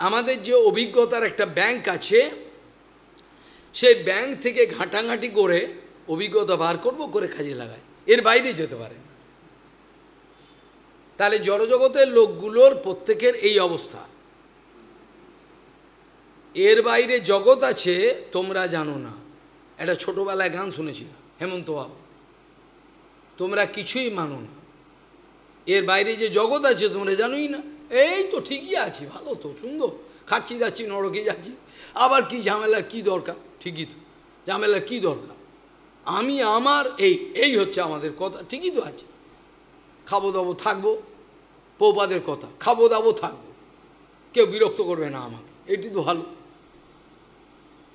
আমাদের যে অভিজ্ঞতার একটা ব্যাংক আছে সেই ব্যাংক থেকে ঘাঁটাঘাঁটি করে অভিজ্ঞতা বার করব করে কাজে লাগায় এর বাইরে যেতে পারে তাহলে জড়জগতের লোকগুলোর প্রত্যেকের এই অবস্থা এর বাইরে জগৎ আছে তোমরা জানো না একটা ছোটোবেলায় গান শুনেছি হেমন্ত বাবু তোমরা কিছুই মানো না এর বাইরে যে জগৎ আছে তোমরা জানোই না এই তো ঠিকই আছি ভালো তো সুন্দর খাচ্ছি যাচ্ছি নরকে যাচ্ছি আবার কি ঝামেলার কি দরকার ঠিকই তো ঝামেলার কি দরকার আমি আমার এই এই হচ্ছে আমাদের কথা ঠিকই তো আছে খাবো দাবো থাকবো পৌপাদের কথা খাবো দাবো থাকবো কেউ বিরক্ত করবে না আমাকে এটি তো ভালো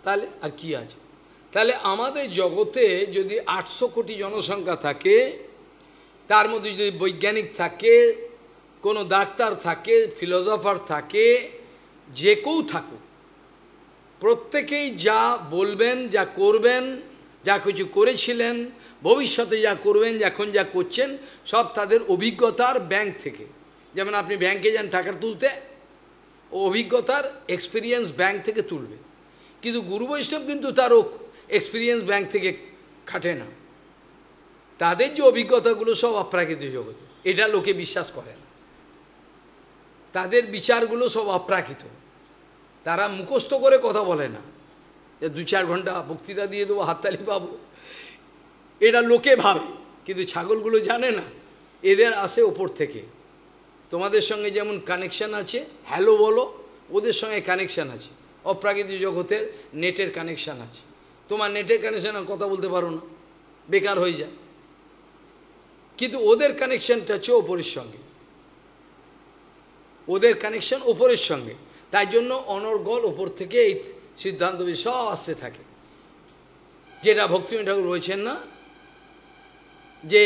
তাহলে আর কি আছে তাহলে আমাদের জগতে যদি আটশো কোটি জনসংখ্যা থাকে তার মধ্যে যদি বৈজ্ঞানিক থাকে কোনো ডাক্তার থাকে ফিলোসফার থাকে যে কেউ থাকুক প্রত্যেকেই যা বলবেন যা করবেন যা কিছু করেছিলেন ভবিষ্যতে যা করবেন এখন যা করছেন সব তাদের অভিজ্ঞতার ব্যাংক থেকে যেমন আপনি ব্যাংকে যান টাকা তুলতে ও অভিজ্ঞতার এক্সপিরিয়েন্স ব্যাংক থেকে তুলবে কিন্তু গুরু বৈষ্ণব কিন্তু তারও এক্সপিরিয়েন্স ব্যাংক থেকে খাটে না তাদের যে অভিজ্ঞতাগুলো সব অপ্রাকৃতিক জগতে এটা লোকে বিশ্বাস করে না তাদের বিচারগুলো সব অপ্রাকৃত তারা মুখস্থ করে কথা বলে না যে দু চার ঘন্টা বক্তৃতা দিয়ে দেবো হাততালি পাবো এটা লোকে ভাবে কিন্তু ছাগলগুলো জানে না এদের আসে ওপর থেকে তোমাদের সঙ্গে যেমন কানেকশান আছে হ্যালো বলো ওদের সঙ্গে কানেকশান আছে অপ্রাকৃত জগতের নেটের কানেকশান আছে তোমার নেটের কানেকশান কথা বলতে পারো না বেকার হয়ে যায় কিন্তু ওদের কানেকশনটা হচ্ছে ওপরের সঙ্গে ওদের কানেকশন ওপরের সঙ্গে তাই জন্য অনর্গল ওপর থেকে এই সিদ্ধান্ত সব আসতে থাকে যেটা ভক্তিম ঠাকুর বলছেন না যে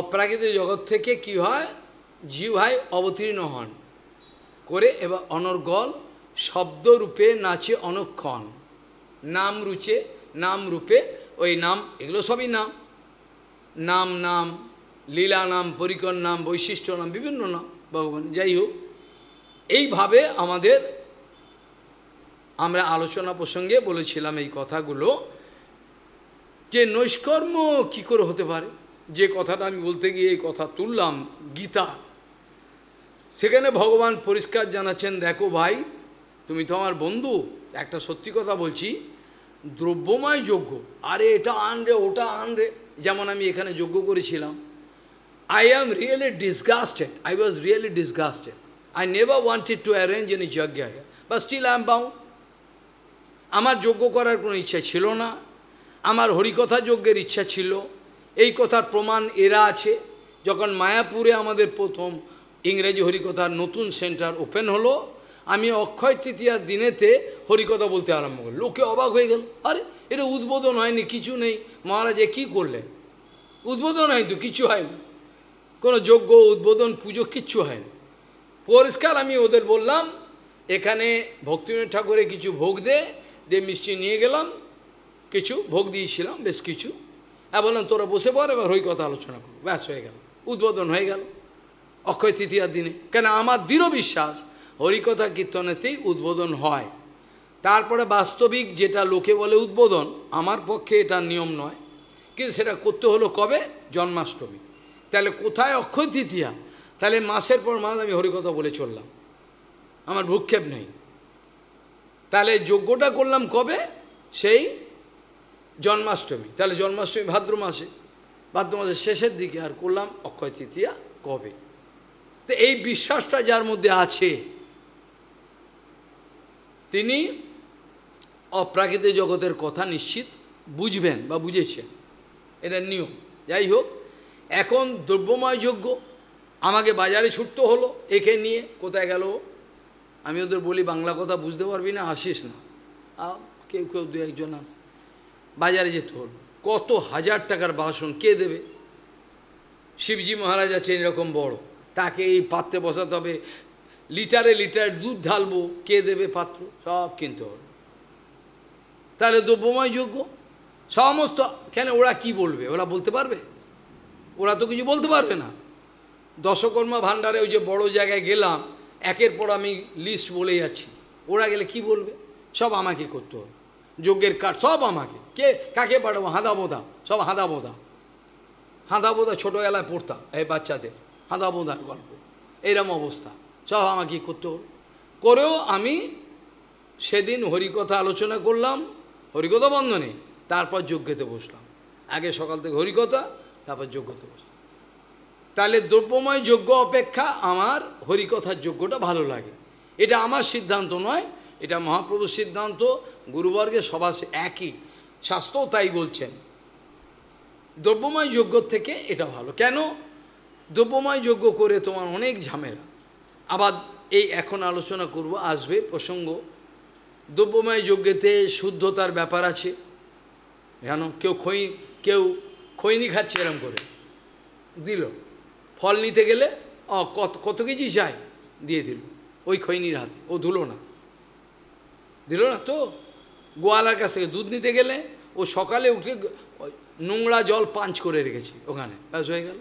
অপ্রাকৃত জগৎ থেকে কি হয় জিহায় অবতীর্ণ হন করে এবার অনর্গল শব্দরূপে নাচে অনক্ষণ নাম রুচে নাম রূপে ওই নাম এগুলো সবই নাম নাম নাম লীলা নাম পরিকর নাম বৈশিষ্ট্য নাম বিভিন্ন নাম ভগবান যাই হোক এইভাবে আমাদের আমরা আলোচনা প্রসঙ্গে বলেছিলাম এই কথাগুলো যে নৈষ্কর্ম কি করে হতে পারে যে কথাটা আমি বলতে গিয়ে এই কথা তুললাম গীতা সেখানে ভগবান পরিষ্কার জানাচ্ছেন দেখো ভাই তুমি তো আমার বন্ধু একটা সত্যি কথা বলছি দ্রব্যময় যোগ্য আরে এটা আনরে ওটা আনরে যেমন আমি এখানে যোগ্য করেছিলাম I am really disgusted I was really disgusted I never wanted to arrange any yajna বা স্টিল আই এম বাউন্ড আমার যোগ্য করার কোনো ইচ্ছা ছিল না আমার হরিকথা যজ্ঞের ইচ্ছা ছিল এই কথার প্রমাণ এরা আছে যখন মায়াপুরে আমাদের প্রথম ইংরেজি হরিকথার নতুন সেন্টার ওপেন হলো আমি অক্ষয় তৃতীয়ার দিনেতে হরিকথা বলতে আরম্ভ করি লোকে অবাক হয়ে গেল আরে এটা উদ্বোধন হয়নি কিছু নেই মহারাজ কি কী করলে উদ্বোধন হয়তো কিছু হয়নি কোনো যোগ্য উদ্বোধন পুজো কিচ্ছু হয়নি পরিষ্কার আমি ওদের বললাম এখানে ভক্তিবিনোদ ঠাকুরে কিছু ভোগ দে দে মিষ্টি নিয়ে গেলাম কিছু ভোগ দিয়েছিলাম বেশ কিছু আর বললাম তোরা বসে পর এবার ওই কথা আলোচনা করবো ব্যাস হয়ে গেল উদ্বোধন হয়ে গেল অক্ষয় তৃতীয়ার দিনে কেন আমার দৃঢ় বিশ্বাস হরিকথা কীর্তনেতেই উদ্বোধন হয় তারপরে বাস্তবিক যেটা লোকে বলে উদ্বোধন আমার পক্ষে এটা নিয়ম নয় কিন্তু সেটা করতে হলো কবে জন্মাষ্টমী তাহলে কোথায় অক্ষয় তৃতীয়া তাহলে মাসের পর মাস আমি হরিকথা বলে চললাম আমার ভূক্ষেপ নেই তাহলে যজ্ঞটা করলাম কবে সেই জন্মাষ্টমী তাহলে জন্মাষ্টমী ভাদ্র মাসে ভাদ্র মাসের শেষের দিকে আর করলাম অক্ষয় তৃতীয়া কবে তো এই বিশ্বাসটা যার মধ্যে আছে তিনি অপ্রাকৃত জগতের কথা নিশ্চিত বুঝবেন বা বুঝেছেন এটা নিয়ম যাই হোক এখন দ্রব্যময় যোগ্য আমাকে বাজারে ছুটতে হলো একে নিয়ে কোথায় গেল আমি ওদের বলি বাংলা কথা বুঝতে পারবি না আসিস না কেউ কেউ দু একজন আস বাজারে যেতে হলো কত হাজার টাকার বাসন কে দেবে শিবজি মহারাজ আছেন এরকম বড় তাকে এই পাত্রে বসাতে হবে লিটারে লিটারে দুধ ঢালবো কে দেবে পাত্র সব কিনতে হবে তাহলে দ্রব্যময় যোগ্য সমস্ত কেন ওরা কি বলবে ওরা বলতে পারবে ওরা তো কিছু বলতে পারবে না দশকর্মা ভাণ্ডারে ওই যে বড় জায়গায় গেলাম একের পর আমি লিস্ট বলে যাচ্ছি ওরা গেলে কি বলবে সব আমাকে করতে হবে যজ্ঞের কাঠ সব আমাকে কে কাকে পাঠাবো হাঁদা বোঁধা সব হাঁদা বোঁধা হাঁদা বোঁধা ছোটোবেলায় পড়তাম এই বাচ্চাদের হাঁদা বোঁধার গল্প এরম অবস্থা সব আমাকে করতে হবে করেও আমি সেদিন হরিকথা আলোচনা করলাম হরিকথা বন্ধনে তারপর যজ্ঞেতে বসলাম আগে সকাল থেকে হরিকথা তারপর যজ্ঞতে বসলাম তাহলে দ্রব্যময় যজ্ঞ অপেক্ষা আমার হরিকথার যজ্ঞটা ভালো লাগে এটা আমার সিদ্ধান্ত নয় এটা মহাপ্রভুর সিদ্ধান্ত গুরুবর্গের সবার একই শাস্ত্রও তাই বলছেন দ্রব্যময় যজ্ঞ থেকে এটা ভালো কেন দ্রব্যময় যজ্ঞ করে তোমার অনেক ঝামেলা আবার এই এখন আলোচনা করব আসবে প্রসঙ্গ দ্রব্যময় যজ্ঞেতে শুদ্ধতার ব্যাপার আছে কেন কেউ খই কেউ খৈনি খাচ্ছে এরম করে দিল ফল নিতে গেলে অ কত কত কেজি চাই দিয়ে দিল ওই খৈনির হাতে ও ধুলো না দিল না তো গোয়ালার কাছ থেকে দুধ নিতে গেলে ও সকালে উঠে নোংরা জল পাঞ্চ করে রেখেছে ওখানে ব্যাস হয়ে গেল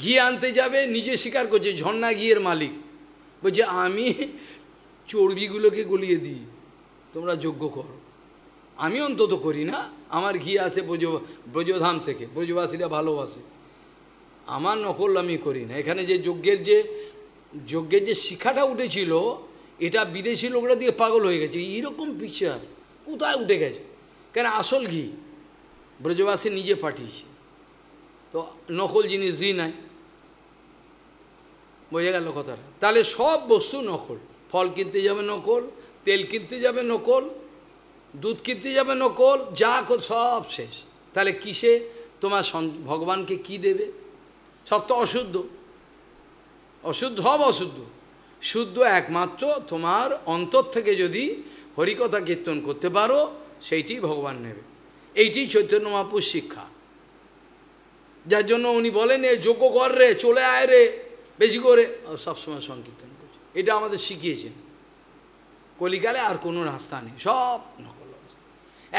ঘি আনতে যাবে নিজে স্বীকার করছে ঝর্ণা ঘিয়ের মালিক বলছে আমি চর্বিগুলোকে গলিয়ে দিই তোমরা যজ্ঞ করো আমি অন্তত করি না আমার ঘি আসে ব্রজ ব্রজধাম থেকে ব্রজবাসীরা ভালোবাসে আমার নকল আমি করি না এখানে যে যজ্ঞের যে যজ্ঞের যে শিখাটা উঠেছিল এটা বিদেশি লোকরা দিয়ে পাগল হয়ে গেছে এইরকম পিকচার কোথায় উঠে গেছে কেন আসল ঘি ব্রজবাসী নিজে পাঠিয়েছে তো নকল জিনিস দিই নাই বোঝা গেল কথাটা তাহলে সব বস্তু নকল ফল কিনতে যাবে নকল তেল কিনতে যাবে নকল দুধ কিনতে যাবে নকল যা সব শেষ তাহলে কিসে তোমার ভগবানকে কি দেবে সব তো অশুদ্ধ অশুদ্ধ হব অশুদ্ধ শুদ্ধ একমাত্র তোমার অন্তর থেকে যদি হরিকথা কীর্তন করতে পারো সেইটি ভগবান নেবে এইটি চৈতন্য মহাপুর শিক্ষা যার জন্য উনি বলেন এ যোগ্য কর রে চলে আয় রে বেশি করে সবসময় সংকীর্তন এটা আমাদের শিখিয়েছেন কলিকালে আর কোনো রাস্তা নেই সব নকল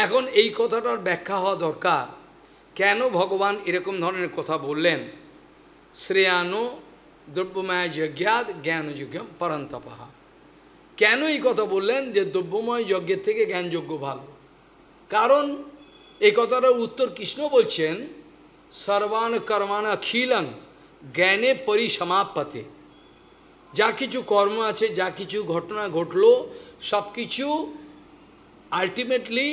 এখন এই কথাটার ব্যাখ্যা হওয়া দরকার কেন ভগবান এরকম ধরনের কথা বললেন শ্রেয়ান দ্রব্যময় যজ্ঞাত জ্ঞান যজ্ঞম কেন এই কথা বললেন যে দ্রব্যময় যজ্ঞের থেকে জ্ঞানযজ্ঞ ভালো কারণ এই কথাটার উত্তর কৃষ্ণ বলছেন সর্বাণ কর্মাণ খিলন জ্ঞানে পরিসমাপতে যা কিছু কর্ম আছে যা কিছু ঘটনা ঘটলো সব কিছু ultimately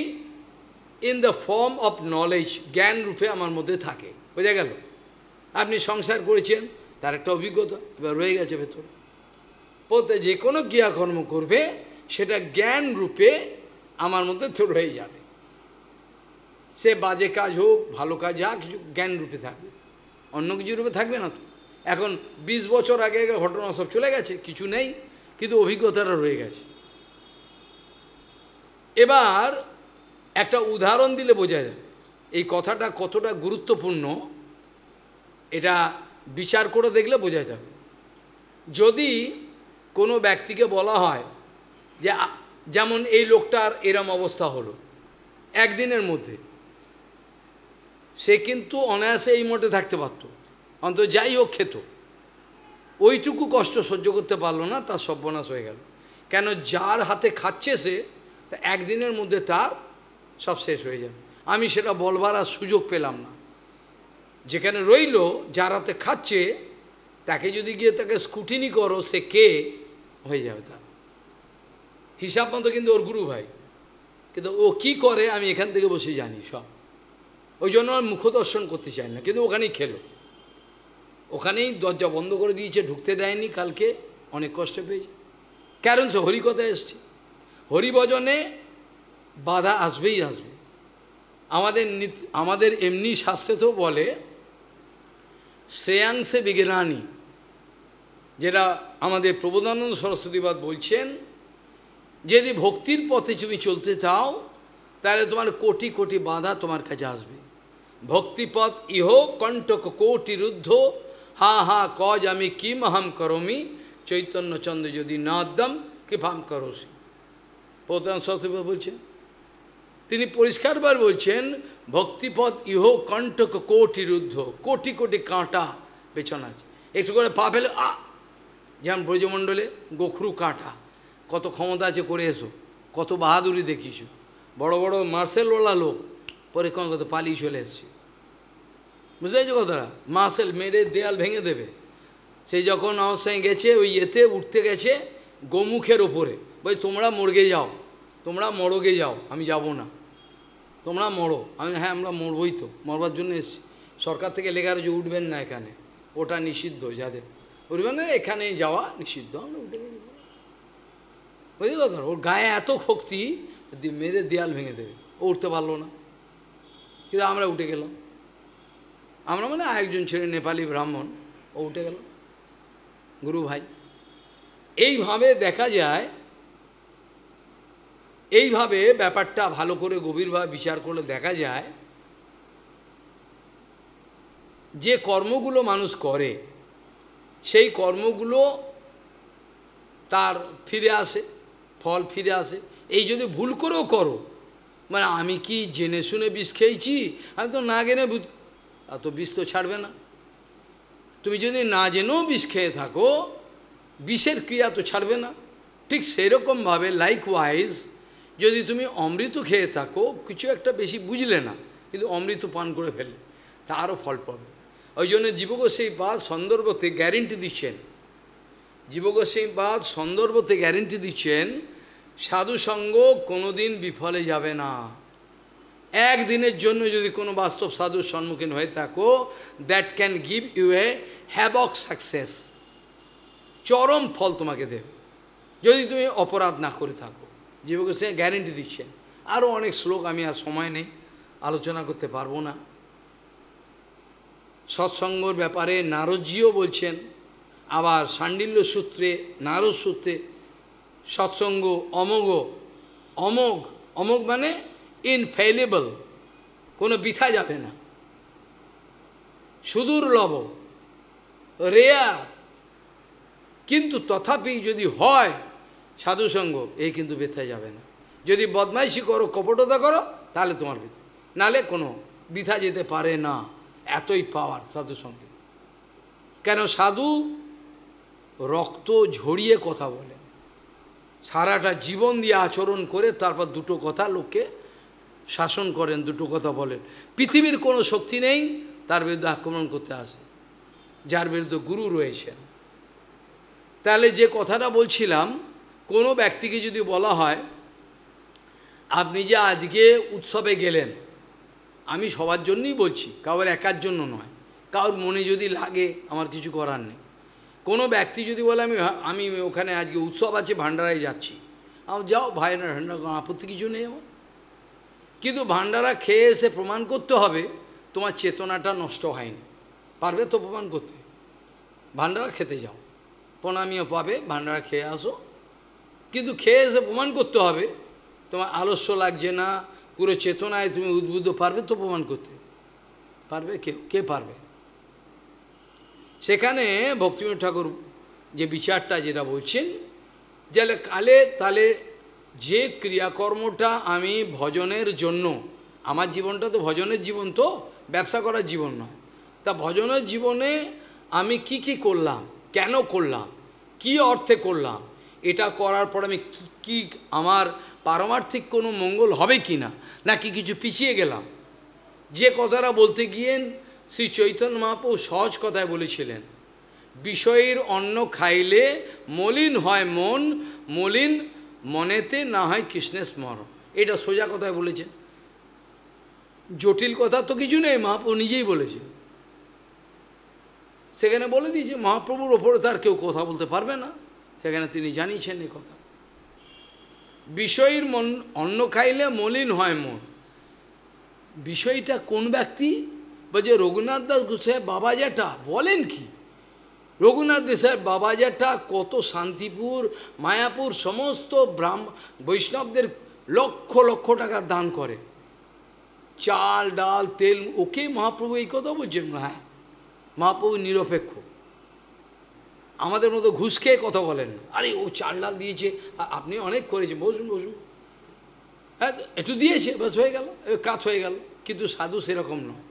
in the form of knowledge জ্ঞান রূপে আমার মধ্যে থাকে বোঝা গেল আপনি সংসার করেছেন তার একটা অভিজ্ঞতা এবার রয়ে গেছে ভেতরে পথে যে কোনো ক্রিয়াকর্ম করবে সেটা জ্ঞান রূপে আমার মধ্যে রয়ে যাবে সে বাজে কাজ হোক ভালো কাজ যা কিছু জ্ঞান রূপে থাকবে অন্য কিছু রূপে থাকবে না তো এখন ২০ বছর আগে ঘটনা সব চলে গেছে কিছু নেই কিন্তু অভিজ্ঞতাটা রয়ে গেছে এবার একটা উদাহরণ দিলে বোঝা যায় এই কথাটা কতটা গুরুত্বপূর্ণ এটা বিচার করে দেখলে বোঝা যাবে যদি কোনো ব্যক্তিকে বলা হয় যে যেমন এই লোকটার এরম অবস্থা হলো একদিনের মধ্যে সে কিন্তু অনায়াসে এই মঠে থাকতে পারতো অন্তত যাই হোক খেত ওইটুকু কষ্ট সহ্য করতে পারলো না তার সর্বনাশ হয়ে গেল কেন যার হাতে খাচ্ছে সে তা একদিনের মধ্যে তার সব শেষ হয়ে যাবে আমি সেটা বলবার আর সুযোগ পেলাম না যেখানে রইল যার হাতে খাচ্ছে তাকে যদি গিয়ে তাকে স্কুটিনি করো সে কে হয়ে যাবে তার হিসাব মতো কিন্তু ওর গুরু ভাই কিন্তু ও কি করে আমি এখান থেকে বসে জানি সব ওই জন্য আর মুখদর্শন করতে চাই না কিন্তু ওখানেই খেলো ওখানেই দরজা বন্ধ করে দিয়েছে ঢুকতে দেয়নি কালকে অনেক কষ্ট পেয়েছে কারণ সে হরিকথা এসছে হরিভজনে বাধা আসবেই আসবে আমাদের আমাদের এমনি শাস্ত্রে তো বলে শ্রেয়াংশে বিজ্ঞানী যেটা আমাদের প্রবোধানন্দ সরস্বতীবাদ বলছেন যদি ভক্তির পথে তুমি চলতে চাও তাহলে তোমার কোটি কোটি বাধা তোমার কাছে আসবে ভক্তিপথ ইহ কণ্টক কোটি রুদ্ধ হা হা কজ আমি কিম অহম করমি চৈতন্যচন্দ্র যদি না আদম কৃপাম করসি প্রধান সত্যপদ বলছেন তিনি পরিষ্কারবার বলছেন ভক্তিপথ ইহ কণ্ঠক কোটি রুদ্ধ কোটি কোটি কাঁটা পেছন আছে একটু করে পা ফেলে আ যেমন ব্রজমণ্ডলে গোখরু কাঁটা কত ক্ষমতা আছে করে এসো কত বাহাদুরি দেখিছো বড় বড় মার্সেলওয়ালা লোক পরে কোনো পালিয়ে চলে এসছে বুঝতে পেরেছো কথাটা মাসেল মেরে দেয়াল ভেঙে দেবে সে যখন আমার সঙ্গে গেছে ওই এতে উঠতে গেছে গোমুখের ওপরে বই তোমরা মর্গে যাও তোমরা মরগে যাও আমি যাব না তোমরা মরো আমি হ্যাঁ আমরা মরবই তো মরবার জন্য এসছি সরকার থেকে লেখা যে উঠবেন না এখানে ওটা নিষিদ্ধ যাদের উঠবেন না এখানে যাওয়া নিষিদ্ধ আমরা উঠে বুঝলি কথা ওর গায়ে এত শক্তি মেরে দেয়াল ভেঙে দেবে ও উঠতে পারলো না কিন্তু আমরা উঠে গেলাম আমরা মানে আরেকজন ছেলে নেপালি ব্রাহ্মণ ও উঠে গেল গুরু ভাই এইভাবে দেখা যায় এইভাবে ব্যাপারটা ভালো করে গভীরভাবে বিচার করলে দেখা যায় যে কর্মগুলো মানুষ করে সেই কর্মগুলো তার ফিরে আসে ফল ফিরে আসে এই যদি ভুল করেও করো মানে আমি কি জেনে শুনে বিষ খেয়েছি আমি তো না গেনে আর তো বিষ তো ছাড়বে না তুমি যদি না জেনেও বিষ খেয়ে থাকো বিষের ক্রিয়া তো ছাড়বে না ঠিক সেরকমভাবে লাইকওয়াইজ যদি তুমি অমৃত খেয়ে থাকো কিছু একটা বেশি বুঝলে না কিন্তু অমৃত পান করে ফেললে তারও ফল পাবে ওই জন্য জীবগোস্বাইপাদ সন্দর্ভতে গ্যারেন্টি দিচ্ছেন জীবগোস্বাইপাদ সন্দর্ভতে গ্যারেন্টি দিচ্ছেন সাধুসঙ্গ কোনোদিন বিফলে যাবে না একদিনের জন্য যদি কোনো বাস্তব সাধুর সম্মুখীন হয়ে থাকো that can give you a havoc success চরম ফল তোমাকে দেবে যদি তুমি অপরাধ না করে থাকো জীবকে সে গ্যারেন্টি দিচ্ছেন আরও অনেক শ্লোক আমি আর সময় নেই আলোচনা করতে পারবো না সৎসঙ্গর ব্যাপারে নারজ্জিও বলছেন আবার সাণ্ডিল্য সূত্রে নারদ সূত্রে সৎসঙ্গ অমোঘ অমোঘ অমোঘ মানে ইনফেলেবল কোনো বিথা যাবে না লব রেয়ার কিন্তু তথাপি যদি হয় সাধুসঙ্গ এই কিন্তু বৃথা যাবে না যদি বদমাইশি করো কপটতা করো তাহলে তোমার বৃথা নালে কোনো বৃথা যেতে পারে না এতই পাওয়ার সাধুসঙ্গে কেন সাধু রক্ত ঝরিয়ে কথা বলে সারাটা জীবন দিয়ে আচরণ করে তারপর দুটো কথা লোককে শাসন করেন দুটো কথা বলেন পৃথিবীর কোনো শক্তি নেই তার বিরুদ্ধে আক্রমণ করতে আসে যার বিরুদ্ধে গুরু রয়েছেন তাহলে যে কথাটা বলছিলাম কোনো ব্যক্তিকে যদি বলা হয় আপনি যে আজকে উৎসবে গেলেন আমি সবার জন্যই বলছি কারোর একার জন্য নয় কারোর মনে যদি লাগে আমার কিছু করার নেই কোনো ব্যক্তি যদি বলে আমি আমি ওখানে আজকে উৎসব আছে ভান্ডারায় যাচ্ছি আমার যাও ভাইয়ের ভান্ডার আপত্তি কিছু নেই আমার কিন্তু ভান্ডারা খেয়ে এসে প্রমাণ করতে হবে তোমার চেতনাটা নষ্ট হয়নি পারবে তো প্রমাণ করতে ভান্ডারা খেতে যাও প্রণামীও পাবে ভান্ডারা খেয়ে আসো কিন্তু খেয়ে এসে প্রমাণ করতে হবে তোমার আলস্য লাগছে না পুরো চেতনায় তুমি উদ্বুদ্ধ পারবে তো প্রমাণ করতে পারবে কে কে পারবে সেখানে ভক্তিম ঠাকুর যে বিচারটা যেটা বলছেন যে কালে তালে যে ক্রিয়াকর্মটা আমি ভজনের জন্য আমার জীবনটা তো ভজনের জীবন তো ব্যবসা করার জীবন নয় তা ভজনের জীবনে আমি কি কি করলাম কেন করলাম কি অর্থে করলাম এটা করার পর আমি কি আমার পারমার্থিক কোনো মঙ্গল হবে কি না নাকি কিছু পিছিয়ে গেলাম যে কথাটা বলতে গিয়ে শ্রী চৈতন্য মহাপু সহজ কথায় বলেছিলেন বিষয়ের অন্ন খাইলে মলিন হয় মন মলিন মনেতে না হয় কৃষ্ণের স্মরণ এটা সোজা কথায় বলেছে জটিল কথা তো কিছু নেই মহাপ্রভু নিজেই বলেছে সেখানে বলে দিয়েছে মহাপ্রভুর ওপরে তার কেউ কথা বলতে পারবে না সেখানে তিনি জানিয়েছেন এই কথা বিষয়ের মন অন্ন খাইলে মলিন হয় মন বিষয়টা কোন ব্যক্তি বা যে রঘুনাথ দাস গুসাহেব বাবা যেটা বলেন কি রঘুনাথ দেশের বাবাজাটা কত শান্তিপুর মায়াপুর সমস্ত ব্রাহ্ম বৈষ্ণবদের লক্ষ লক্ষ টাকা দান করে চাল ডাল তেল ওকে মহাপ্রভু এই কথা বলছেন হ্যাঁ মহাপ্রভু নিরপেক্ষ আমাদের মতো ঘুষ খেয়ে কথা বলেন আরে ও চাল ডাল দিয়েছে আপনি অনেক করেছেন বসুন বসুন হ্যাঁ একটু দিয়েছে বাস হয়ে গেল কাজ হয়ে গেল কিন্তু সাধু সেরকম নয়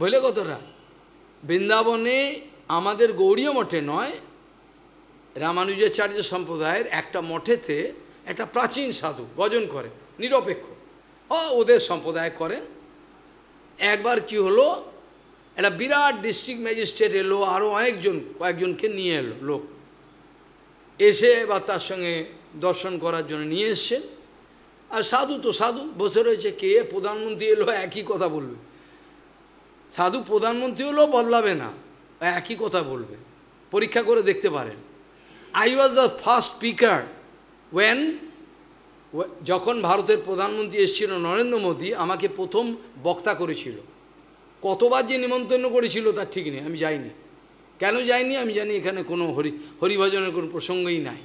বলে কতটা বৃন্দাবনে আমাদের গৌরীয় মঠে নয় রামানুজাচার্য সম্প্রদায়ের একটা মঠেতে একটা প্রাচীন সাধু গজন করে নিরপেক্ষ ও ওদের সম্প্রদায় করেন একবার কি হলো একটা বিরাট ডিস্ট্রিক্ট ম্যাজিস্ট্রেট এলো আরও অনেকজন কয়েকজনকে নিয়ে এলো লোক এসে বা তার সঙ্গে দর্শন করার জন্য নিয়ে এসছেন আর সাধু তো সাধু বসে রয়েছে কে প্রধানমন্ত্রী এলো একই কথা বলবে সাধু প্রধানমন্ত্রী হলেও বদলাবে না একই কথা বলবে পরীক্ষা করে দেখতে পারেন I was the first speaker when যখন ভারতের প্রধানমন্ত্রী এসেছিল নরেন্দ্র মোদী আমাকে প্রথম বক্তা করেছিল কতবার যে নিমন্ত্রণ করেছিল তার ঠিক নেই আমি যাইনি কেন যাইনি আমি জানি এখানে কোনো হরি হরিভজনের কোনো প্রসঙ্গই নাই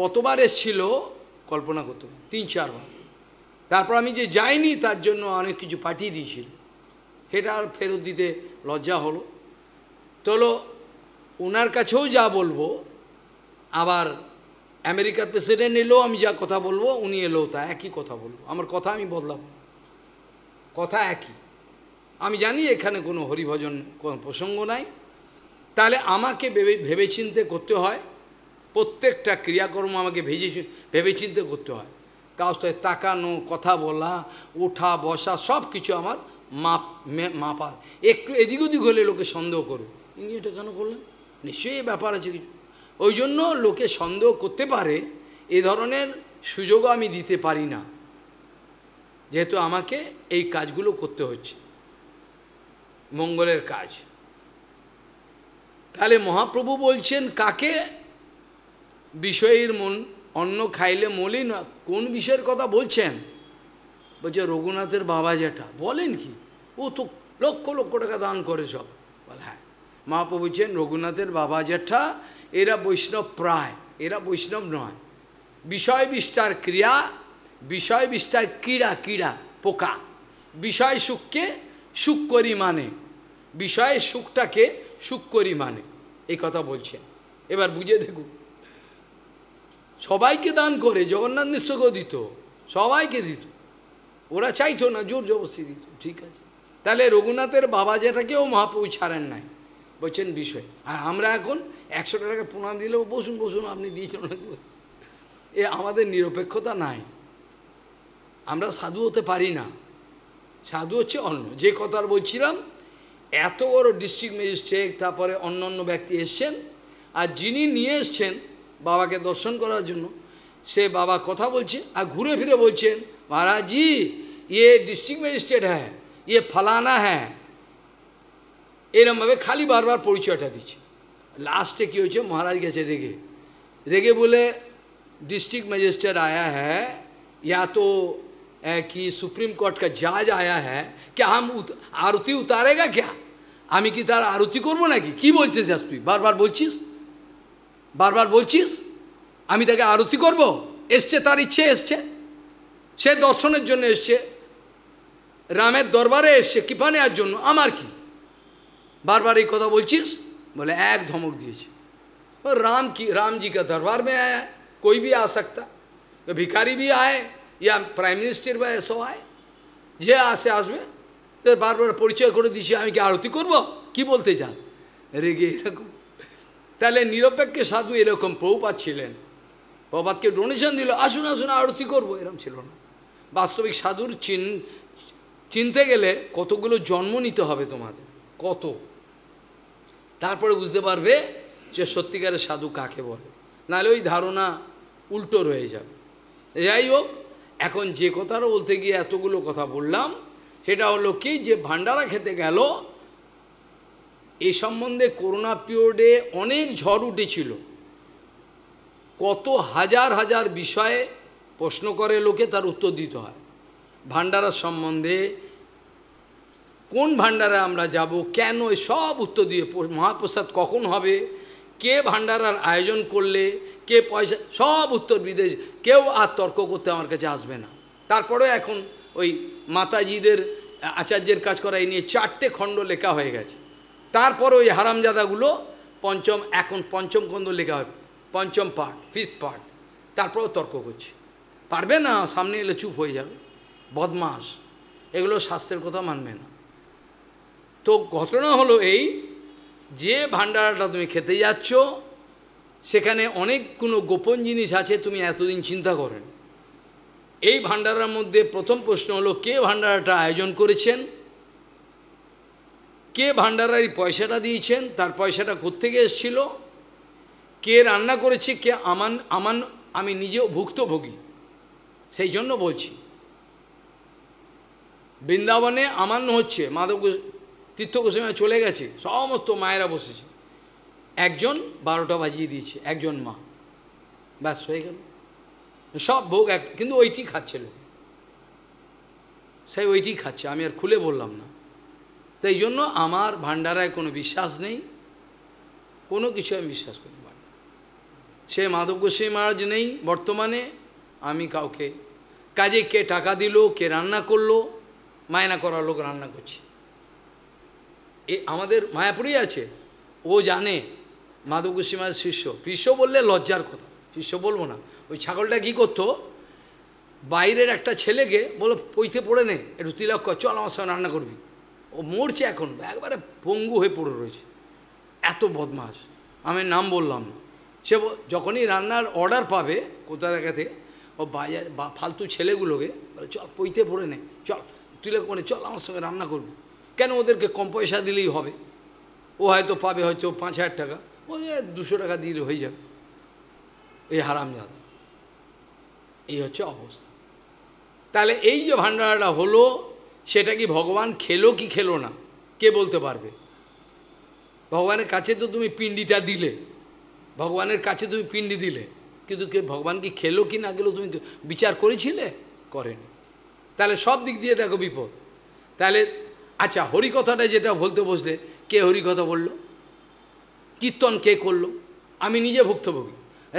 কতবার এসছিল কল্পনা করতে তিন চারবার তারপর আমি যে যাইনি তার জন্য অনেক কিছু পাঠিয়ে দিয়েছিল সেটা আর ফেরত দিতে লজ্জা হলো তোলো ওনার কাছেও যা বলবো আবার আমেরিকার প্রেসিডেন্ট এলেও আমি যা কথা বলবো উনি এলেও তা একই কথা বলবো আমার কথা আমি বদলাবো কথা একই আমি জানি এখানে কোনো হরিভজন কোনো প্রসঙ্গ নাই তাহলে আমাকে ভেবে ভেবেচিন্তে করতে হয় প্রত্যেকটা ক্রিয়াকর্ম আমাকে ভেজে ভেবেচিন্তে করতে হয় কাউ তাকানো কথা বলা ওঠা বসা সব কিছু আমার মাপ মাপা একটু এদিক ওদিক হলে লোকে সন্দেহ করো ইনি এটা কেন করলেন নিশ্চয়ই ব্যাপার আছে কিছু ওই জন্য লোকে সন্দেহ করতে পারে এ ধরনের সুযোগও আমি দিতে পারি না যেহেতু আমাকে এই কাজগুলো করতে হচ্ছে মঙ্গলের কাজ তাহলে মহাপ্রভু বলছেন কাকে বিষয়ের মন অন্ন খাইলে মলিন কোন বিষয়ের কথা বলছেন বলছে রঘুনাথের বাবা যেটা বলেন কি ও তো লক্ষ লক্ষ টাকা দান করে সব বলে হ্যাঁ মহাপ্রু বলছেন রঘুনাথের বাবা জ্যাঠা এরা বৈষ্ণব প্রায় এরা বৈষ্ণব নয় বিষয় বিস্তার ক্রিয়া বিষয় বিস্তার ক্রীড়া ক্রীড়া পোকা বিষয় সুখকে সুখ করি মানে বিষয়ের সুখটাকে সুখ করি মানে এই কথা বলছেন এবার বুঝে দেখুন সবাইকে দান করে জগন্নাথ মিশ্রকেও দিত সবাইকে দিত ওরা চাইতো না জোর জবরস্তি দিত ঠিক আছে তাহলে রঘুনাথের বাবা যেটাকেও মহাপ্রভু ছাড়েন নাই বলছেন বিষয় আর আমরা এখন একশো টাকা প্রণাম দিলেও বসুন বসুন আপনি দিয়েছেন এ আমাদের নিরপেক্ষতা নাই আমরা সাধু হতে পারি না সাধু হচ্ছে অন্য যে কথার বলছিলাম এত বড় ডিস্ট্রিক্ট ম্যাজিস্ট্রেট তারপরে অন্য অন্য ব্যক্তি এসছেন আর যিনি নিয়ে এসছেন বাবাকে দর্শন করার জন্য সে বাবা কথা বলছে আর ঘুরে ফিরে বলছেন মহারাজজি এ ডিস্ট্রিক্ট ম্যাজিস্ট্রেট হ্যায় ইয়ে ফलाना হ্যায় এরমবে খালি বারবার পরিচয়টা দিছি লাস্টে কি হইছে মহারাজ গেছে দেখি রেগে বলে ডিস্ট্রিক্ট ম্যাজিস্ট্রেট आया है या तो है कि सुप्रीम कोर्ट का जज आया है क्या हम आरती उतारेगा क्या আমি কি তার আরতি করব নাকি কি বলছিস তুই বারবার বলছিস বারবার বলছিস আমি তাকে আরতি করব এসছে তার ইচ্ছে এসছে সে দর্শনের জন্য এসছে রামের দরবারে এসছে কৃপা নেওয়ার জন্য আমার কি বারবার এই কথা বলছিস বলে এক ধমক দিয়েছে ও রাম কি রামজি जी দরবার दरबार में आया है कोई भी आ सकता तो भिखारी भी आए বা সব আয় যে আসে আসবে বারবার পরিচয় করে দিছি আমি কি আরতি করব কি বলতে চাস রেগে এরকম তাহলে নিরপেক্ষে সাধু এরকম প্রভুপাত ছিলেন প্রভাতকে ডোনেশন দিল আসুন আসুন আরতি করব এরকম ছিল না বাস্তবিক সাধুর চিন চিনতে গেলে কতগুলো জন্ম নিতে হবে তোমাদের কত তারপরে বুঝতে পারবে যে সত্যিকারের সাধু কাকে বলে নাহলে ওই ধারণা উল্টো রয়ে যাবে যাই হোক এখন যে কথাটা বলতে গিয়ে এতগুলো কথা বললাম সেটা হলো কি যে ভান্ডারা খেতে গেল এ সম্বন্ধে করোনা পিরিয়ডে অনেক ঝড় উঠেছিল কত হাজার হাজার বিষয়ে প্রশ্ন করে লোকে তার উত্তর দিতে হয় ভাণ্ডারা সম্বন্ধে কোন ভাণ্ডারে আমরা যাব কেন সব উত্তর দিয়ে মহাপ্রসাদ কখন হবে কে ভাণ্ডারার আয়োজন করলে কে পয়সা সব উত্তর বিদেশ কেউ আর তর্ক করতে আমার কাছে আসবে না তারপরে এখন ওই মাতাজিদের আচার্যের কাজ করা এই নিয়ে চারটে খণ্ড লেখা হয়ে গেছে তারপরে ওই হারামজাদাগুলো পঞ্চম এখন পঞ্চম খণ্ড লেখা হবে পঞ্চম পার্ট ফিফথ পার্ট তারপরেও তর্ক করছে পারবে না সামনে এলে চুপ হয়ে যাবে বদমাস এগুলো শাস্ত্রের কথা মানবে না তো ঘটনা হলো এই যে ভান্ডারাটা তুমি খেতে যাচ্ছ সেখানে অনেক কোনো গোপন জিনিস আছে তুমি এতদিন চিন্তা করেন এই ভান্ডারার মধ্যে প্রথম প্রশ্ন হলো কে ভাণ্ডারাটা আয়োজন করেছেন কে ভাণ্ডারারই পয়সাটা দিয়েছেন তার পয়সাটা কোথেকে এসেছিল কে রান্না করেছে কে আমান আমান আমি নিজেও ভুক্তভোগী সেই জন্য বলছি বৃন্দাবনে আমান্য হচ্ছে মাধব তীর্থ গোস্বামী চলে গেছে সমস্ত মায়েরা বসেছে একজন বারোটা বাজিয়ে দিয়েছে একজন মা ব্যাস হয়ে গেল সব ভোগ এক কিন্তু ওইটি খাচ্ছে লোক সেই ওইটি খাচ্ছে আমি আর খুলে বললাম না তো এই জন্য আমার ভান্ডারায় কোনো বিশ্বাস নেই কোনো কিছু আমি বিশ্বাস করি না সে মাধব গোস্বামী মহারাজ নেই বর্তমানে আমি কাউকে কাজে কে টাকা দিল কে রান্না করলো মায়না করার লোক রান্না করছে এ আমাদের মায়াপুরেই আছে ও জানে মাধব শিষ্য শিষ্য বললে লজ্জার কথা শিষ্য বলবো না ওই ছাগলটা কী করতো বাইরের একটা ছেলেকে বলো পৈতে পড়ে নে একটু তিলক কর চল আমার সঙ্গে রান্না করবি ও মরছে এখন একবারে পঙ্গু হয়ে পড়ে রয়েছে এত বদমাস আমি নাম বললাম সে যখনই রান্নার অর্ডার পাবে কোথা থেকে ও বাজার বা ফালতু ছেলেগুলোকে বলে চল পৈতে পড়ে নেয় তিলক মানে চল আমার সঙ্গে রান্না করব কেন ওদেরকে কম পয়সা দিলেই হবে ও হয়তো পাবে হয়তো পাঁচ হাজার টাকা ও দুশো টাকা দিলে হয়ে যাবে এই হারামজাদা এই হচ্ছে অবস্থা তাহলে এই যে ভাণ্ডারাটা হলো সেটা কি ভগবান খেলো কি খেলো না কে বলতে পারবে ভগবানের কাছে তো তুমি পিণ্ডিটা দিলে ভগবানের কাছে তুমি পিণ্ডি দিলে কিন্তু কে ভগবান কি খেলো কি না গেলো তুমি বিচার করেছিলে করেনি তাহলে সব দিক দিয়ে দেখো বিপদ তাহলে আচ্ছা কথাটা যেটা বলতে বসলে কে হরিকথা বলল কীর্তন কে করলো আমি নিজে ভুক্তভোগী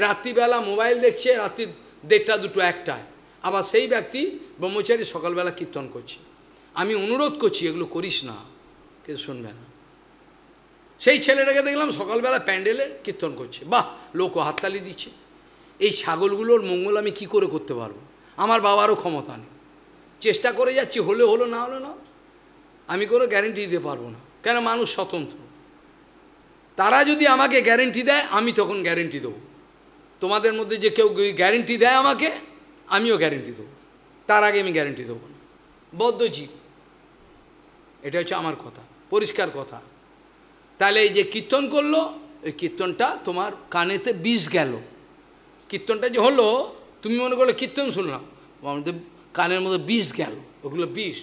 রাত্রিবেলা মোবাইল দেখছে রাত্রি দেড়টা দুটো একটায় আবার সেই ব্যক্তি ব্রহ্মচারী সকালবেলা কীর্তন করছে আমি অনুরোধ করছি এগুলো করিস না কিন্তু শুনবে না সেই ছেলেটাকে দেখলাম সকালবেলা প্যান্ডেলে কীর্তন করছে বাহ লোক হাততালি দিচ্ছে এই ছাগলগুলোর মঙ্গল আমি কি করে করতে পারবো আমার বাবারও ক্ষমতা নেই চেষ্টা করে যাচ্ছি হলে হলো না হলো না আমি কোনো গ্যারেন্টি দিতে পারবো না কেন মানুষ স্বতন্ত্র তারা যদি আমাকে গ্যারেন্টি দেয় আমি তখন গ্যারেন্টি দেবো তোমাদের মধ্যে যে কেউ গ্যারেন্টি দেয় আমাকে আমিও গ্যারেন্টি দেবো তার আগে আমি গ্যারেন্টি দেবো না বদ্ধ জীব এটা হচ্ছে আমার কথা পরিষ্কার কথা তাহলে এই যে কীর্তন করলো ওই কীর্তনটা তোমার কানেতে বিষ গেল কীর্তনটা যে হলো তুমি মনে করলে কীর্তন শুনলাম আমাদের কানের মধ্যে বিষ গেল ওগুলো বিষ